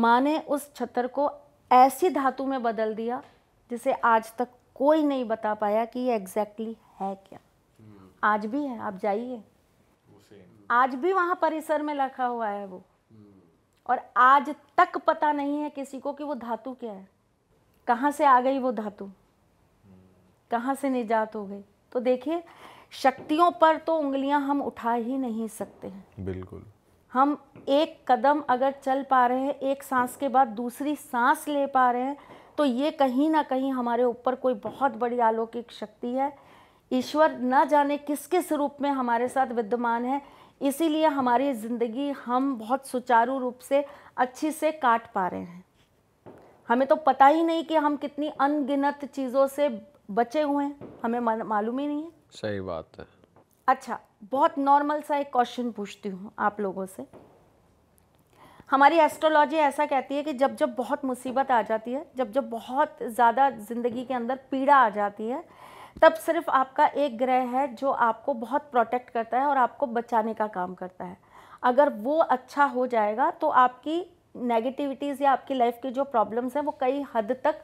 माँ ने उस छतर को ऐसी धातु में बदल दिया जिसे आज तक कोई नहीं बता पाया कि ये एग्जैक्टली है क्या हम्म। आज भी है आप जाइए आज भी वहाँ परिसर में रखा हुआ है वो हम्म। और आज तक पता नहीं है किसी को कि वो धातु क्या है कहाँ से आ गई वो धातु कहाँ से निजात हो गई तो देखिए शक्तियों पर तो उंगलियां हम उठा ही नहीं सकते हैं बिल्कुल हम एक कदम अगर चल पा रहे हैं एक सांस के बाद दूसरी सांस ले पा रहे हैं तो ये कहीं ना कहीं हमारे ऊपर कोई बहुत बड़ी अलौकिक शक्ति है ईश्वर न जाने किस किस रूप में हमारे साथ विद्यमान है इसीलिए हमारी ज़िंदगी हम बहुत सुचारू रूप से अच्छी से काट पा रहे हैं हमें तो पता ही नहीं कि हम कितनी अनगिनत चीज़ों से बचे हुए हैं हमें मालूम ही नहीं है सही बात है अच्छा बहुत नॉर्मल सा एक क्वेश्चन पूछती हूँ आप लोगों से हमारी एस्ट्रोलॉजी ऐसा कहती है कि जब जब बहुत मुसीबत आ जाती है जब जब बहुत ज़्यादा ज़िंदगी के अंदर पीड़ा आ जाती है तब सिर्फ आपका एक ग्रह है जो आपको बहुत प्रोटेक्ट करता है और आपको बचाने का काम करता है अगर वो अच्छा हो जाएगा तो आपकी नेगेटिविटीज़ या आपकी लाइफ की जो प्रॉब्लम्स हैं वो कई हद तक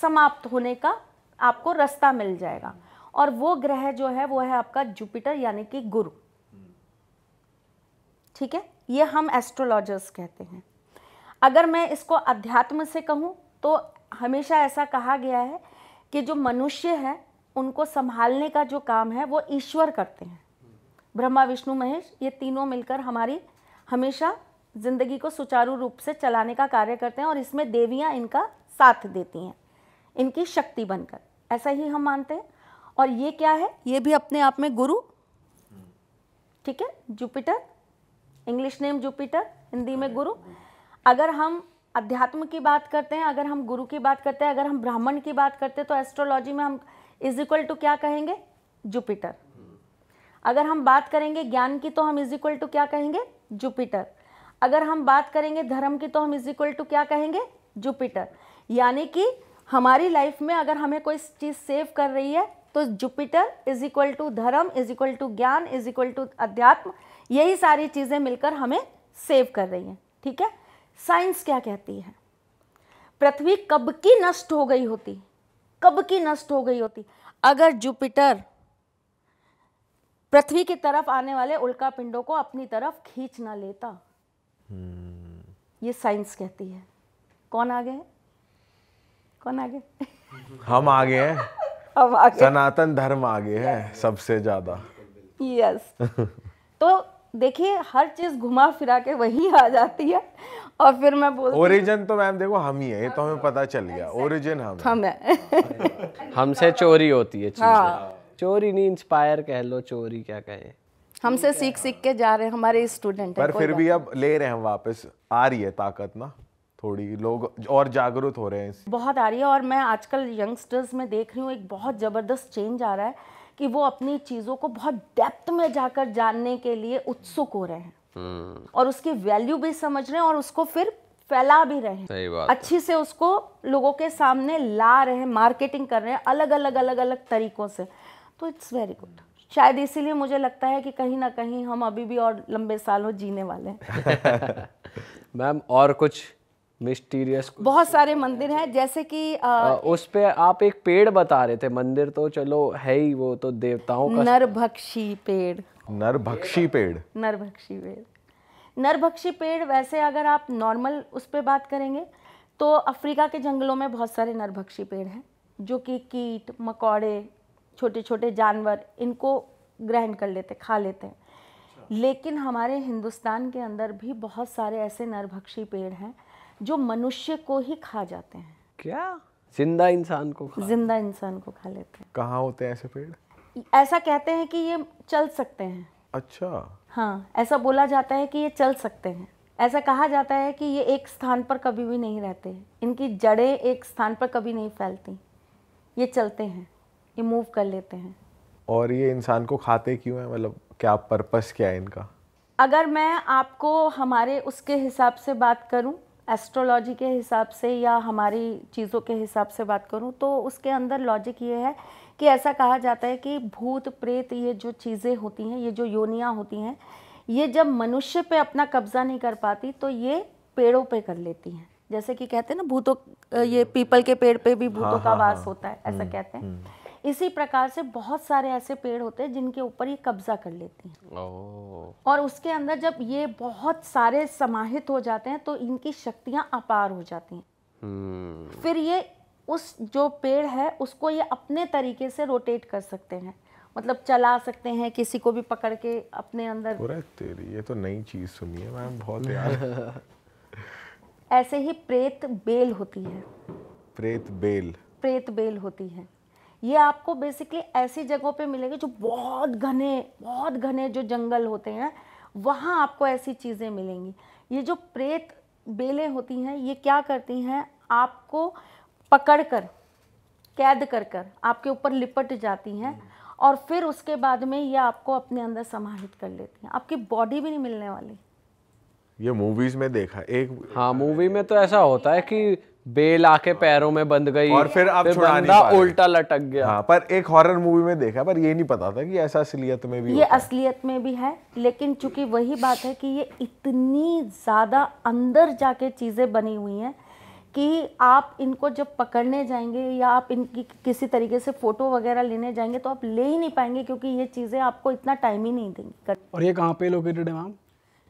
समाप्त होने का आपको रास्ता मिल जाएगा और वो ग्रह जो है वो है आपका जुपिटर यानी कि गुरु ठीक है ये हम एस्ट्रोलॉजर्स कहते हैं अगर मैं इसको अध्यात्म से कहूँ तो हमेशा ऐसा कहा गया है कि जो मनुष्य है उनको संभालने का जो काम है वो ईश्वर करते हैं ब्रह्मा विष्णु महेश ये तीनों मिलकर हमारी हमेशा ज़िंदगी को सुचारू रूप से चलाने का कार्य करते हैं और इसमें देवियाँ इनका साथ देती हैं इनकी शक्ति बनकर ऐसा ही हम मानते हैं और ये क्या है ये भी अपने आप में गुरु ठीक है Jupiter English name Jupiter Hindi में गुरु अगर हम अध्यात्म की बात करते हैं अगर हम गुरु की बात करते हैं अगर हम ब्राह्मण की बात करते हैं तो एस्ट्रोलॉजी में हम इज इक्वल टू क्या कहेंगे जुपिटर अगर हम बात करेंगे ज्ञान की तो हम इज इक्वल टू क्या कहेंगे जुपिटर अगर हम बात करेंगे धर्म की तो हम इज इक्वल टू क्या कहेंगे जुपिटर यानी कि हमारी लाइफ में अगर हमें कोई चीज़ सेव कर रही है तो जुपिटर इज इक्वल टू धर्म इज इक्वल टू ज्ञान इज इक्वल टू अध्यात्म यही सारी चीज़ें मिलकर हमें सेव कर रही हैं ठीक है साइंस क्या कहती है पृथ्वी कब की नष्ट हो गई होती कब की नष्ट हो गई होती अगर जुपिटर पृथ्वी की तरफ आने वाले उल्का पिंडों को अपनी तरफ खींच ना लेता hmm. ये साइंस कहती है कौन आ गए कौन आगे हम आगे हैं [laughs] हम आगे सनातन धर्म आगे है सबसे ज्यादा यस [laughs] तो देखिए हर चीज घुमा फिरा के वही आ जाती है और फिर मैं बोल ओरिजिन तो मैम देखो हम ही है ये तो हमें पता चल गया ओरिजिन हम हम है [laughs] हमसे चोरी होती है हाँ। चोरी नहीं इंस्पायर कह लो चोरी क्या कहे हमसे सीख सीख के जा रहे हैं हमारे स्टूडेंट पर फिर भी अब ले रहे हैं वापस आ रही है ताकत ना थोड़ी लोग और जागरूक हो रहे हैं बहुत आ रही है और मैं आजकल यंगस्टर्स में देख रही हूँ एक बहुत ज़बरदस्त चेंज आ रहा है कि वो अपनी चीज़ों को बहुत डेप्थ में जाकर जानने के लिए उत्सुक हो रहे हैं हम्म। और उसकी वैल्यू भी समझ रहे हैं और उसको फिर फैला भी रहे हैं अच्छी से उसको लोगों के सामने ला रहे हैं मार्केटिंग कर रहे हैं अलग अलग अलग अलग तरीकों से तो इट्स वेरी गुड शायद इसीलिए मुझे लगता है कि कहीं ना कहीं हम अभी भी और लंबे सालों जीने वाले हैं [laughs] [laughs] मैम और कुछ मिस्टीरियस बहुत तो सारे मंदिर हैं जैसे कि उस पे आप एक पेड़ बता रहे थे मंदिर तो चलो है ही वो तो देवताओं का नरभक्षी पेड़ नरभक्षी पेड़ नरभक्षी पेड़ नरभक्षी पेड़ वैसे अगर आप नॉर्मल उस पर बात करेंगे तो अफ्रीका के जंगलों में बहुत सारे नरभक्षी पेड़ हैं जो कि कीट मकौड़े छोटे छोटे जानवर इनको ग्रहण कर लेते खा लेते हैं लेकिन हमारे हिंदुस्तान के अंदर भी बहुत सारे ऐसे नरभक्षी पेड़ हैं जो मनुष्य को ही खा जाते हैं क्या जिंदा इंसान को खा जिंदा इंसान को खा लेते हैं कहाँ होते हैं ऐसे पेड़ ऐसा कहते हैं कि ये चल सकते हैं अच्छा हाँ ऐसा बोला जाता है कि ये चल सकते हैं ऐसा कहा जाता है कि ये एक स्थान पर कभी भी नहीं रहते इनकी जड़ें एक स्थान पर कभी नहीं फैलती ये चलते हैं ये मूव कर लेते हैं और ये इंसान को खाते क्यों है मतलब क्या पर्पस क्या है इनका अगर मैं आपको हमारे उसके हिसाब से बात करूं एस्ट्रोलॉजी के हिसाब से या हमारी चीज़ों के हिसाब से बात करूँ तो उसके अंदर लॉजिक ये है कि ऐसा कहा जाता है कि भूत प्रेत ये जो चीज़ें होती हैं ये जो योनियाँ होती हैं ये जब मनुष्य पे अपना कब्ज़ा नहीं कर पाती तो ये पेड़ों पे कर लेती हैं जैसे कि कहते हैं ना भूतों ये हम्म। पीपल के पेड़ पे भी हाँ, भूतों हाँ, का हाँ। वास होता है ऐसा हम्म, कहते हैं हम्म। इसी प्रकार से बहुत सारे ऐसे पेड़ होते हैं जिनके ऊपर ये कब्जा कर लेती हैं और उसके अंदर जब ये बहुत सारे समाहित हो जाते हैं तो इनकी शक्तियां अपार हो जाती हैं हम्म। फिर ये उस जो पेड़ है उसको ये अपने तरीके से रोटेट कर सकते हैं मतलब चला सकते हैं किसी को भी पकड़ के अपने अंदर तेरी ये तो नई चीज सुनी है मैम बहुत यार [laughs] ऐसे ही प्रेत बेल होती है प्रेत बेल प्रेत बेल होती है ये आपको बेसिकली ऐसी जगहों पे मिलेंगे जो बहुत घने बहुत घने जो जंगल होते हैं वहाँ आपको ऐसी चीज़ें मिलेंगी ये जो प्रेत बेलें होती हैं ये क्या करती हैं आपको पकड़ कर कैद कर कर आपके ऊपर लिपट जाती हैं और फिर उसके बाद में ये आपको अपने अंदर समाहित कर लेती हैं आपकी बॉडी भी नहीं मिलने वाली ये मूवीज में देखा एक हाँ मूवी में तो ऐसा होता है कि बेल आके पैरों में बंद गई और फिर आप फिर उल्टा लटक गया हाँ, पर एक हॉरर मूवी में देखा पर ये नहीं पता था कि ऐसा असलियत में भी ये असलियत में भी है लेकिन चूंकि वही बात है कि ये इतनी ज़्यादा अंदर जाके चीज़ें बनी हुई हैं कि आप इनको जब पकड़ने जाएंगे या आप इनकी किसी तरीके से फ़ोटो वगैरह लेने जाएंगे तो आप ले ही नहीं पाएंगे क्योंकि ये चीज़ें आपको इतना टाइम ही नहीं देंगी और ये कहाँ पे लोकेटेड है मैम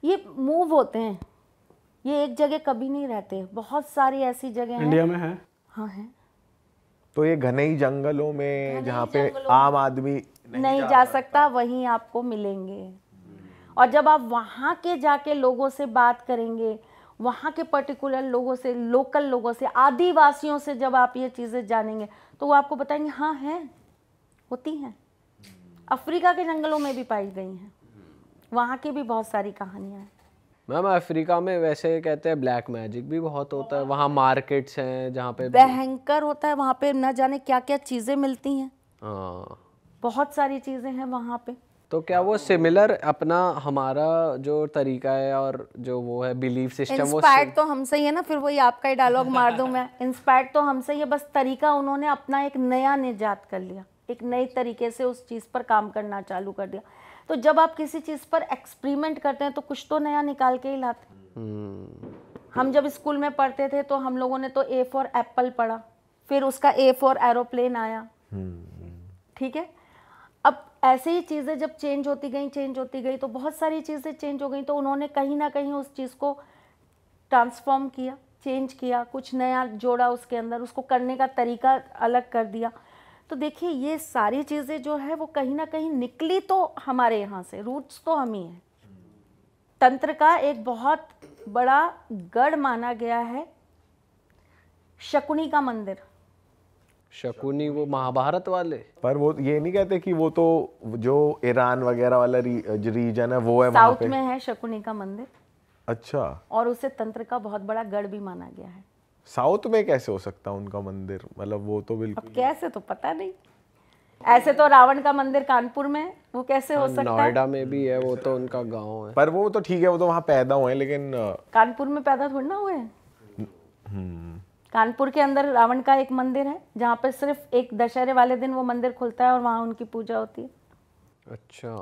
ये मूव होते हैं ये एक जगह कभी नहीं रहते बहुत सारी ऐसी जगह इंडिया में है हाँ है तो ये घने ही जंगलों में जहाँ पे आम आदमी नहीं, नहीं जा, जा सकता वहीं आपको मिलेंगे और जब आप वहाँ के जाके लोगों से बात करेंगे वहाँ के पर्टिकुलर लोगों से लोकल लोगों से आदिवासियों से जब आप ये चीज़ें जानेंगे तो वो आपको बताएंगे हाँ हैं होती हैं अफ्रीका के जंगलों में भी पाई गई हैं वहाँ की भी बहुत सारी कहानियाँ हैं मैम अफ्रीका में वैसे कहते हैं ब्लैक मैजिक भी बहुत होता है वहाँ मार्केट्स हैं जहाँ पे भयंकर होता है वहाँ पे न जाने क्या क्या चीज़ें मिलती हैं हाँ। बहुत सारी चीज़ें हैं वहाँ पे तो क्या वो सिमिलर अपना हमारा जो तरीका है और जो वो है बिलीफ सिस्टम वो इंस्पायर्ड तो हमसे ही है ना फिर वही आपका ही डायलॉग मार दूं मैं इंस्पायर्ड तो हमसे ही है बस तरीका उन्होंने अपना एक नया निजात कर लिया एक नए तरीके से उस चीज़ पर काम करना चालू कर दिया तो जब आप किसी चीज़ पर एक्सपेरिमेंट करते हैं तो कुछ तो नया निकाल के ही लाते हैं हम्म। हम जब स्कूल में पढ़ते थे तो हम लोगों ने तो ए फॉर एप्पल पढ़ा फिर उसका ए फॉर एरोप्लेन आया हम्म। ठीक है अब ऐसे ही चीज़ें जब चेंज होती गई चेंज होती गई तो बहुत सारी चीज़ें चेंज हो गई तो उन्होंने कहीं ना कहीं उस चीज़ को ट्रांसफॉर्म किया चेंज किया कुछ नया जोड़ा उसके अंदर उसको करने का तरीका अलग कर दिया तो देखिए ये सारी चीज़ें जो है वो कहीं ना कहीं निकली तो हमारे यहाँ से रूट्स तो हम ही हैं तंत्र का एक बहुत बड़ा गढ़ माना गया है शकुनी का मंदिर शकुनी वो महाभारत वाले पर वो ये नहीं कहते कि वो तो जो ईरान वगैरह वाला री, रीजन है वो है साउथ में है शकुनी का मंदिर अच्छा और उसे तंत्र का बहुत बड़ा गढ़ भी माना गया है साउथ में कैसे हो सकता उनका मंदिर मतलब वो तो बिल्कुल कैसे तो पता नहीं ऐसे तो रावण का मंदिर कानपुर में वो कैसे हो हाँ, सकता है नोएडा में भी है वो तो उनका गांव है पर वो तो ठीक है वो तो वहाँ पैदा हुए हैं लेकिन कानपुर में पैदा थोड़ी ना हुए हम्म। कानपुर के अंदर रावण का एक मंदिर है जहाँ पर सिर्फ एक दशहरे वाले दिन वो मंदिर खुलता है और वहाँ उनकी पूजा होती है अच्छा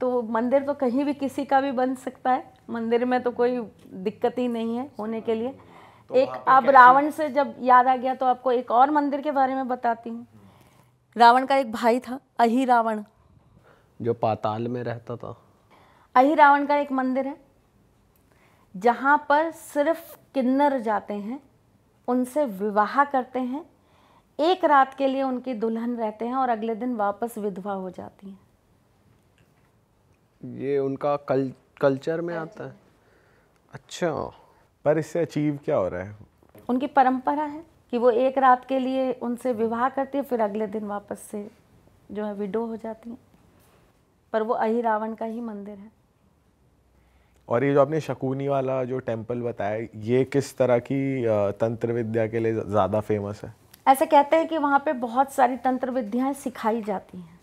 तो मंदिर तो कहीं भी किसी का भी बन सकता है मंदिर में तो कोई दिक्कत ही नहीं है होने के लिए तो एक अब रावण से जब याद आ गया तो आपको एक और मंदिर के बारे में बताती हूँ रावण का एक भाई था अही रावण जो पाताल में रहता था अही रावण का एक मंदिर है जहाँ पर सिर्फ किन्नर जाते हैं उनसे विवाह करते हैं एक रात के लिए उनकी दुल्हन रहते हैं और अगले दिन वापस विधवा हो जाती हैं ये उनका कल कल्चर में आता है अच्छा पर इससे अचीव क्या हो रहा है उनकी परंपरा है कि वो एक रात के लिए उनसे विवाह करती है फिर अगले दिन वापस से जो है विडो हो जाती हैं पर वो अही रावण का ही मंदिर है और ये जो आपने शकुनी वाला जो टेम्पल बताया ये किस तरह की तंत्र विद्या के लिए ज़्यादा फेमस है ऐसे कहते हैं कि वहाँ पे बहुत सारी तंत्र विद्याएं सिखाई जाती हैं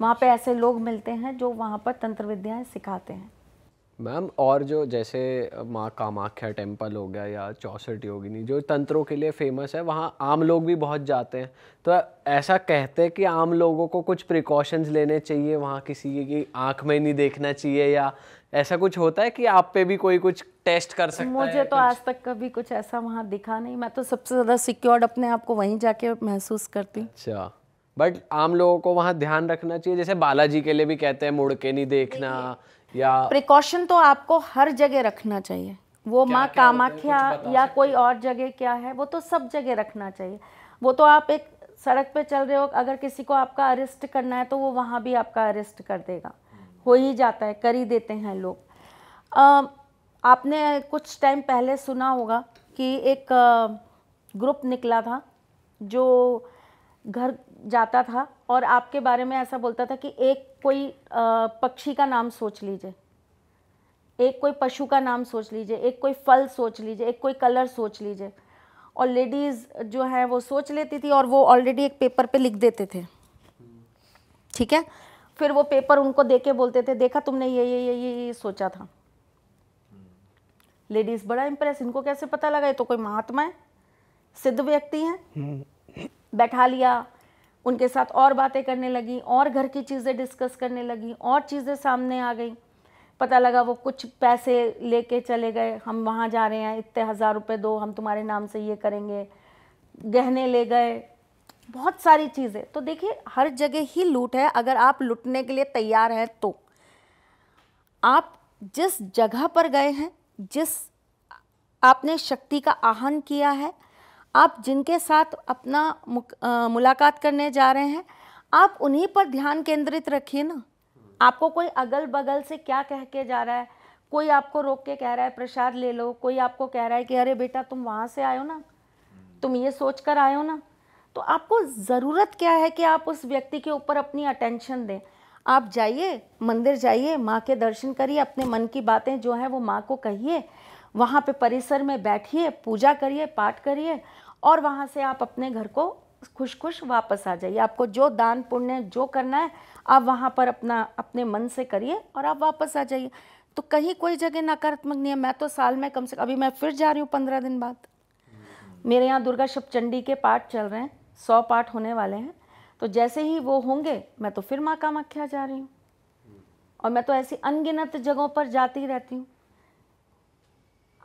वहाँ पे ऐसे लोग मिलते हैं जो वहाँ पर तंत्र विद्याएं सिखाते हैं मैम और जो जैसे माँ कामाख्या टेम्पल हो गया या चौसठ योगिनी जो तंत्रों के लिए फेमस है वहाँ आम लोग भी बहुत जाते हैं तो ऐसा कहते हैं कि आम लोगों को कुछ प्रिकॉशंस लेने चाहिए वहाँ किसी की आँख में नहीं देखना चाहिए या ऐसा कुछ होता है कि आप पे भी कोई कुछ टेस्ट कर सकता मुझे है मुझे तो आज तक कभी कुछ ऐसा वहाँ दिखा नहीं मैं तो सबसे ज़्यादा सिक्योर्ड अपने आप को वहीं जाके महसूस करती अच्छा बट आम लोगों को वहाँ ध्यान रखना चाहिए जैसे बालाजी के लिए भी कहते हैं मुड़ के नहीं देखना या प्रिकॉशन तो आपको हर जगह रखना चाहिए वो माँ कामाख्या या कोई और जगह क्या है वो तो सब जगह रखना चाहिए वो तो आप एक सड़क पे चल रहे हो अगर किसी को आपका अरेस्ट करना है तो वो वहाँ भी आपका अरेस्ट कर देगा हो ही जाता है कर ही देते हैं लोग आपने कुछ टाइम पहले सुना होगा कि एक ग्रुप निकला था जो घर जाता था और आपके बारे में ऐसा बोलता था कि एक कोई पक्षी का नाम सोच लीजिए एक कोई पशु का नाम सोच लीजिए एक कोई फल सोच लीजिए एक कोई कलर सोच लीजिए और लेडीज़ जो है वो सोच लेती थी और वो ऑलरेडी एक पेपर पे लिख देते थे ठीक है फिर वो पेपर उनको दे के बोलते थे देखा तुमने ये ये ये ये ये सोचा था लेडीज़ बड़ा इम्प्रेस इनको कैसे पता लगा ये तो कोई महात्मा है सिद्ध व्यक्ति हैं हम्म। बैठा लिया उनके साथ और बातें करने लगी और घर की चीज़ें डिस्कस करने लगी और चीज़ें सामने आ गई पता लगा वो कुछ पैसे लेके चले गए हम वहाँ जा रहे हैं इतने हज़ार रुपये दो हम तुम्हारे नाम से ये करेंगे गहने ले गए बहुत सारी चीज़ें तो देखिए हर जगह ही लूट है अगर आप लुटने के लिए तैयार हैं तो आप जिस जगह पर गए हैं जिस आपने शक्ति का आहन किया है आप जिनके साथ अपना मुलाकात करने जा रहे हैं आप उन्हीं पर ध्यान केंद्रित रखिए ना आपको कोई अगल बगल से क्या कह के जा रहा है कोई आपको रोक के कह रहा है प्रसाद ले लो कोई आपको कह रहा है कि अरे बेटा तुम वहाँ से आयो ना तुम ये सोच कर आयो ना तो आपको ज़रूरत क्या है कि आप उस व्यक्ति के ऊपर अपनी अटेंशन दें आप जाइए मंदिर जाइए माँ के दर्शन करिए अपने मन की बातें जो हैं वो माँ को कहिए वहाँ पे परिसर में बैठिए पूजा करिए पाठ करिए और वहाँ से आप अपने घर को खुश खुश वापस आ जाइए आपको जो दान पुण्य जो करना है आप वहाँ पर अपना अपने मन से करिए और आप वापस आ जाइए तो कहीं कोई जगह नकारात्मक नहीं है मैं तो साल में कम से कम अभी मैं फिर जा रही हूँ पंद्रह दिन बाद मेरे यहाँ दुर्गा सप्तचंडी के पाठ चल रहे हैं सौ पाठ होने वाले हैं तो जैसे ही वो होंगे मैं तो फिर माँ कामाख्या जा रही हूँ और मैं तो ऐसी अनगिनत जगहों पर जाती रहती हूँ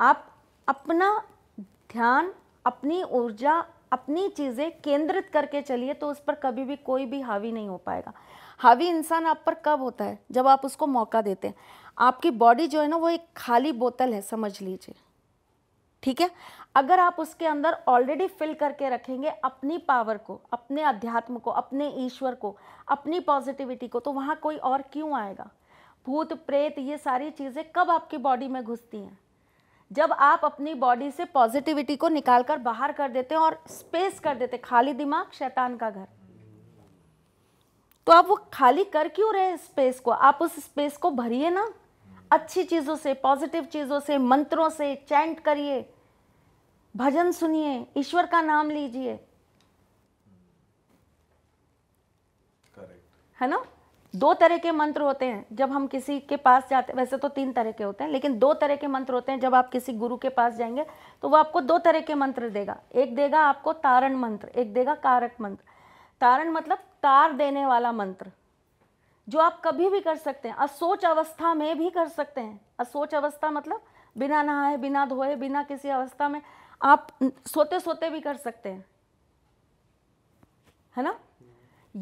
आप अपना ध्यान अपनी ऊर्जा अपनी चीज़ें केंद्रित करके चलिए तो उस पर कभी भी कोई भी हावी नहीं हो पाएगा हावी इंसान आप पर कब होता है जब आप उसको मौका देते हैं आपकी बॉडी जो है ना वो एक खाली बोतल है समझ लीजिए ठीक है अगर आप उसके अंदर ऑलरेडी फिल करके रखेंगे अपनी पावर को अपने अध्यात्म को अपने ईश्वर को अपनी पॉजिटिविटी को तो वहाँ कोई और क्यों आएगा भूत प्रेत ये सारी चीज़ें कब आपकी बॉडी में घुसती हैं जब आप अपनी बॉडी से पॉजिटिविटी को निकाल कर बाहर कर देते हैं और स्पेस कर देते खाली दिमाग शैतान का घर तो आप वो खाली कर क्यों रहे स्पेस को आप उस स्पेस को भरिए ना अच्छी चीज़ों से पॉजिटिव चीज़ों से मंत्रों से चैंट करिए भजन सुनिए ईश्वर का नाम लीजिए है ना दो तरह के मंत्र होते हैं जब हम किसी के पास जाते वैसे तो तीन तरह के होते हैं लेकिन दो तरह के मंत्र होते हैं जब आप किसी गुरु के पास जाएंगे तो वो आपको दो तरह के मंत्र देगा एक देगा आपको तारण मंत्र एक देगा कारक मंत्र तारण मतलब तार देने वाला मंत्र जो आप कभी भी कर सकते हैं असोच अवस्था में भी कर सकते हैं असोच अवस्था मतलब बिना नहाए बिना धोए बिना किसी अवस्था में आप सोते सोते भी कर सकते हैं है ना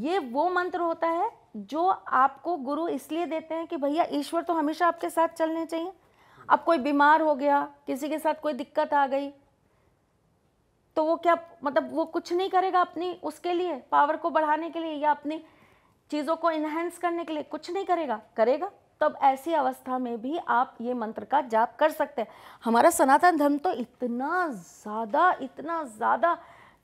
ये वो मंत्र होता है जो आपको गुरु इसलिए देते हैं कि भैया ईश्वर तो हमेशा आपके साथ चलने चाहिए अब कोई बीमार हो गया किसी के साथ कोई दिक्कत आ गई तो वो क्या मतलब वो कुछ नहीं करेगा अपनी उसके लिए पावर को बढ़ाने के लिए या अपनी चीज़ों को इन्हेंस करने के लिए कुछ नहीं करेगा करेगा तब ऐसी अवस्था में भी आप ये मंत्र का जाप कर सकते हैं हमारा सनातन धर्म तो इतना ज़्यादा इतना ज़्यादा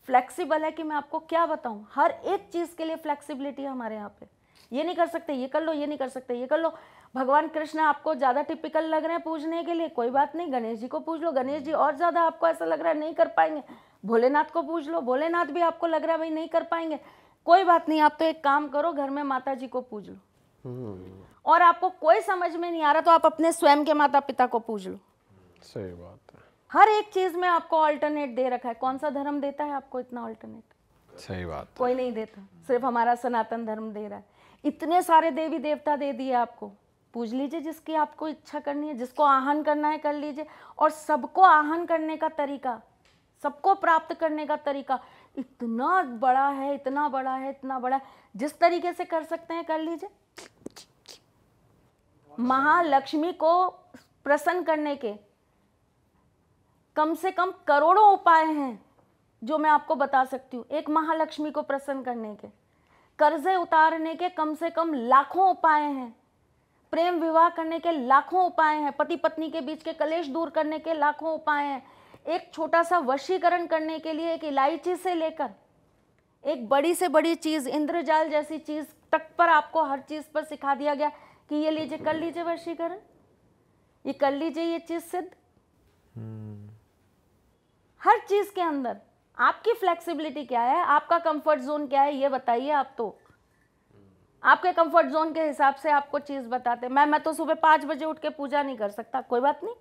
फ्लेक्सिबल है कि मैं आपको क्या बताऊँ हर एक चीज़ के लिए फ्लेक्सिबिलिटी है हमारे यहाँ पे ये नहीं कर सकते ये कर लो ये नहीं कर सकते ये कर लो भगवान कृष्ण आपको ज़्यादा टिपिकल लग रहे हैं पूजने के लिए कोई बात नहीं गणेश जी को पूछ लो गणेश जी और ज़्यादा आपको ऐसा लग रहा है नहीं कर पाएंगे भोलेनाथ को पूज लो भोलेनाथ भी आपको लग रहा है भाई नहीं कर पाएंगे कोई बात नहीं आप तो एक काम करो घर में माता जी को पूज लो हम्म। और आपको कोई समझ में नहीं आ रहा तो आप अपने स्वयं के माता पिता को पूज लो सही बात हर एक चीज में आपको ऑल्टरनेट दे रखा है कौन सा धर्म देता है आपको इतना ऑल्टरनेट सही बात कोई नहीं देता सिर्फ हमारा सनातन धर्म दे रहा है इतने सारे देवी देवता दे दिए आपको पूज लीजिए जिसकी आपको इच्छा करनी है जिसको आहन करना है कर लीजिए और सबको आहन करने का तरीका सबको प्राप्त करने का तरीका इतना बड़ा है इतना बड़ा है इतना बड़ा है जिस तरीके से कर सकते हैं कर लीजिए महालक्ष्मी को प्रसन्न करने के कम से कम करोड़ों उपाय हैं जो मैं आपको बता सकती हूँ एक महालक्ष्मी को प्रसन्न करने के कर्जे उतारने के कम से कम लाखों उपाय हैं प्रेम विवाह करने के लाखों उपाय हैं पति पत्नी के बीच के कलेश दूर करने के लाखों उपाय हैं एक छोटा सा वशीकरण करने के लिए एक इलायची से लेकर एक बड़ी से बड़ी चीज़ इंद्रजाल जैसी चीज़ तक पर आपको हर चीज़ पर सिखा दिया गया कि ये लीजिए कर लीजिए वशीकरण ये कर लीजिए ये चीज़ सिद्ध हम्म। हर चीज़ के अंदर आपकी फ्लेक्सिबिलिटी क्या है आपका कंफर्ट जोन क्या है ये बताइए आप तो आपके कंफर्ट जोन के हिसाब से आपको चीज़ बताते मैं मैं तो सुबह पांच बजे उठ के पूजा नहीं कर सकता कोई बात नहीं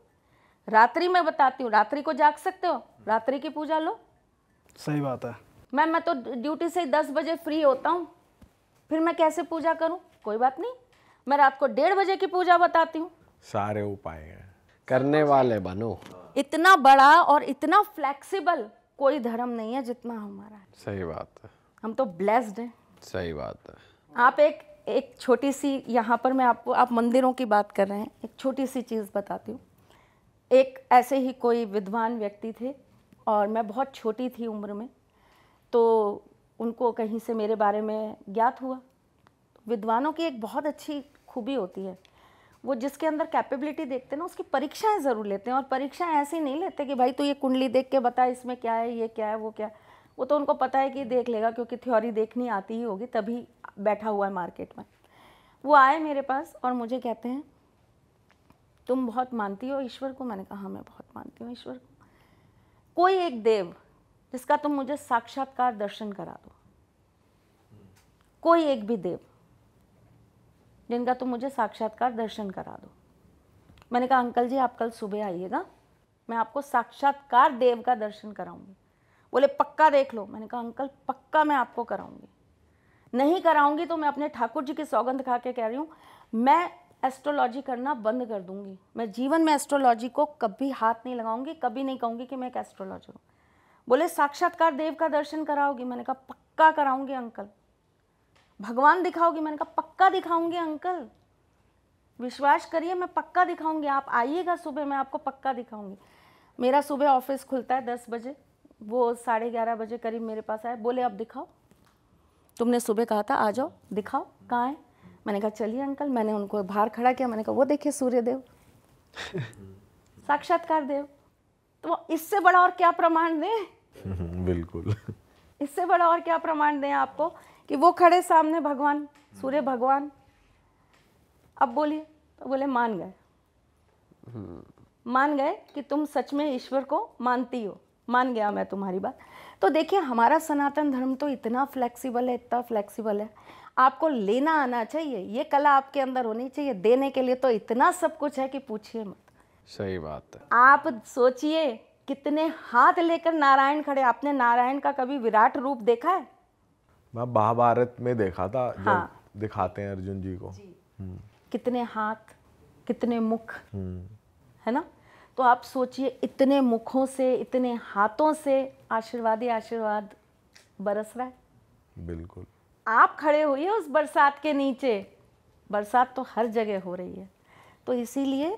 रात्रि में बताती हूँ रात्रि को जाग सकते हो रात्रि की पूजा लो सही बात है मैं मैं तो ड्यूटी से दस बजे फ्री होता हूँ फिर मैं कैसे पूजा करूँ कोई बात नहीं मैं रात को डेढ़ बजे की पूजा बताती हूँ सारे उपाय करने वाले बनो इतना बड़ा और इतना फ्लेक्सिबल कोई धर्म नहीं है जितना हमारा सही बात है हम तो ब्लेस्ड हैं सही बात है आप एक एक छोटी सी यहाँ पर मैं आपको आप मंदिरों की बात कर रहे हैं एक छोटी सी चीज़ बताती हूँ एक ऐसे ही कोई विद्वान व्यक्ति थे और मैं बहुत छोटी थी उम्र में तो उनको कहीं से मेरे बारे में ज्ञात हुआ विद्वानों की एक बहुत अच्छी खूबी होती है वो जिसके अंदर कैपेबिलिटी देखते हैं ना उसकी परीक्षाएं ज़रूर लेते हैं और परीक्षाएं ऐसी नहीं लेते कि भाई तो ये कुंडली देख के बता इसमें क्या है ये क्या है वो क्या है वो तो उनको पता है कि देख लेगा क्योंकि थ्योरी देखनी आती ही होगी तभी बैठा हुआ है मार्केट में वो आए मेरे पास और मुझे कहते हैं तुम बहुत मानती हो ईश्वर को मैंने कहा हाँ, मैं बहुत मानती हूँ ईश्वर को कोई एक देव जिसका तुम मुझे साक्षात्कार दर्शन करा दो कोई एक भी देव जिनका तुम मुझे साक्षात्कार दर्शन करा दो मैंने कहा अंकल जी आप कल सुबह आइएगा मैं आपको साक्षात्कार देव का दर्शन कराऊंगी बोले पक्का देख लो मैंने कहा अंकल पक्का मैं आपको कराऊंगी नहीं कराऊंगी तो मैं अपने ठाकुर जी की सौगंध खा के कह रही हूँ मैं एस्ट्रोलॉजी करना बंद कर दूंगी मैं जीवन में एस्ट्रोलॉजी को कभी हाथ नहीं लगाऊंगी कभी नहीं कहूँगी कि मैं एक एस्ट्रोलॉजर हूँ बोले साक्षात्कार देव का दर्शन कराओगी मैंने कहा पक्का कराऊंगी अंकल भगवान दिखाओगी मैंने कहा पक्का दिखाऊंगी अंकल विश्वास करिए मैं पक्का दिखाऊंगी आप आइएगा सुबह मैं आपको पक्का दिखाऊंगी मेरा सुबह ऑफिस खुलता है दस बजे वो साढ़े ग्यारह बजे करीब मेरे पास आए बोले अब दिखाओ तुमने सुबह कहा था आ जाओ दिखाओ कहाँ है मैंने कहा चलिए अंकल मैंने उनको बाहर खड़ा किया मैंने कहा वो देखिए सूर्यदेव [laughs] साक्षात्कार देव तो इससे बड़ा और क्या प्रमाण दें [laughs] बिल्कुल इससे बड़ा और क्या प्रमाण दें आपको कि वो खड़े सामने भगवान सूर्य भगवान अब बोलिए तो बोले मान गए मान गए कि तुम सच में ईश्वर को मानती हो मान गया मैं तुम्हारी बात तो देखिए हमारा सनातन धर्म तो इतना फ्लेक्सिबल है इतना फ्लेक्सिबल है आपको लेना आना चाहिए ये कला आपके अंदर होनी चाहिए देने के लिए तो इतना सब कुछ है कि पूछिए मत सही बात है आप सोचिए कितने हाथ लेकर नारायण खड़े आपने नारायण का कभी विराट रूप देखा है मैं महाभारत में देखा था हाँ। दिखाते हैं अर्जुन जी को जी। कितने हाथ कितने मुख हम्म। है ना तो आप सोचिए इतने मुखों से इतने हाथों से आशीर्वाद ही आशीर्वाद बरस रहा है बिल्कुल आप खड़े हुए उस बरसात के नीचे बरसात तो हर जगह हो रही है तो इसीलिए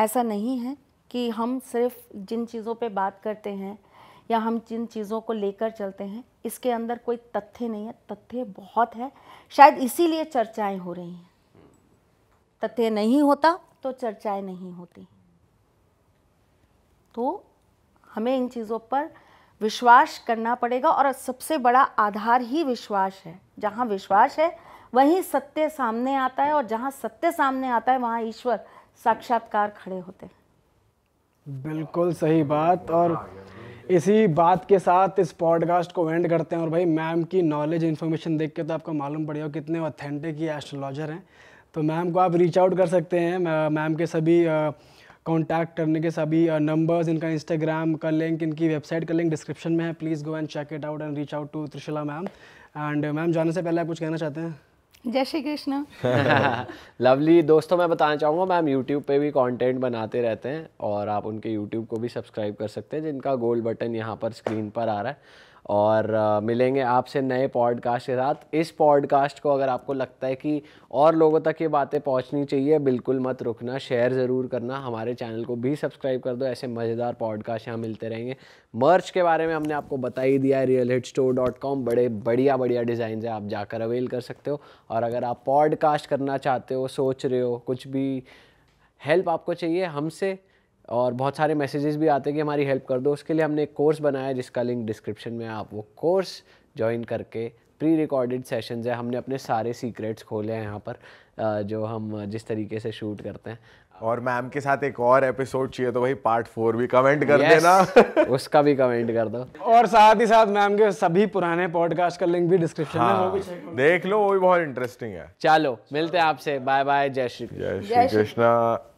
ऐसा नहीं है कि हम सिर्फ जिन चीज़ों पे बात करते हैं या हम जिन चीज़ों को लेकर चलते हैं इसके अंदर कोई तथ्य नहीं है तथ्य बहुत है शायद इसीलिए चर्चाएं हो रही हैं तथ्य नहीं होता तो चर्चाएं नहीं होती तो हमें इन चीज़ों पर विश्वास करना पड़ेगा और सबसे बड़ा आधार ही विश्वास है जहाँ विश्वास है वहीं सत्य सामने आता है और जहाँ सत्य सामने आता है वहाँ ईश्वर साक्षात्कार खड़े होते हैं बिल्कुल सही बात और इसी बात के साथ इस पॉडकास्ट को एंड करते हैं और भाई मैम की नॉलेज इन्फॉर्मेशन देख के तो आपको मालूम पड़ेगा कितने ऑथेंटिक ये एस्ट्रोलॉजर हैं तो मैम को आप रीच आउट कर सकते हैं मैम के सभी कॉन्टैक्ट करने के सभी नंबर्स इनका इंस्टाग्राम का लिंक इनकी वेबसाइट का लिंक डिस्क्रिप्शन में है please go and check it out and reach out to Trishala ma'am and ma'am जाने से पहले आप कुछ कहना चाहते हैं जय श्री कृष्ण लवली [laughs] दोस्तों मैं बताना चाहूँगा मैम यूट्यूब पे भी कंटेंट बनाते रहते हैं और आप उनके यूट्यूब को भी सब्सक्राइब कर सकते हैं जिनका गोल बटन यहाँ पर स्क्रीन पर आ रहा है और आ, मिलेंगे आपसे नए पॉडकास्ट के साथ इस पॉडकास्ट को अगर आपको लगता है कि और लोगों तक ये बातें पहुंचनी चाहिए बिल्कुल मत रुकना शेयर ज़रूर करना हमारे चैनल को भी सब्सक्राइब कर दो ऐसे मज़ेदार पॉडकास्ट यहाँ मिलते रहेंगे मर्च के बारे में हमने आपको बता ही दिया है real hit store dot com बड़े बढ़िया बढ़िया डिज़ाइन है आप जाकर अवेल कर सकते हो और अगर आप पॉडकास्ट करना चाहते हो सोच रहे हो कुछ भी हेल्प आपको चाहिए हमसे और बहुत सारे मैसेजेस भी आते हैं कि हमारी हेल्प कर दो उसके लिए हमने एक कोर्स बनाया जिसका लिंक डिस्क्रिप्शन में आप वो कोर्स ज्वाइन करके प्री रिकॉर्डेड सेशंस है हमने अपने सारे सीक्रेट्स खोले हैं यहाँ पर जो हम जिस तरीके से शूट करते हैं और मैम के साथ एक और एपिसोड चाहिए तो वही पार्ट फोर भी कमेंट कर yes, देना [laughs] उसका भी कमेंट कर दो और साथ ही साथ मैम के सभी पुराने पॉडकास्ट का लिंक भी डिस्क्रिप्शन हाँ, में भी देख लो वो भी बहुत इंटरेस्टिंग है चलो मिलते हैं आपसे बाय बाय जय श्री जय श्री कृष्णा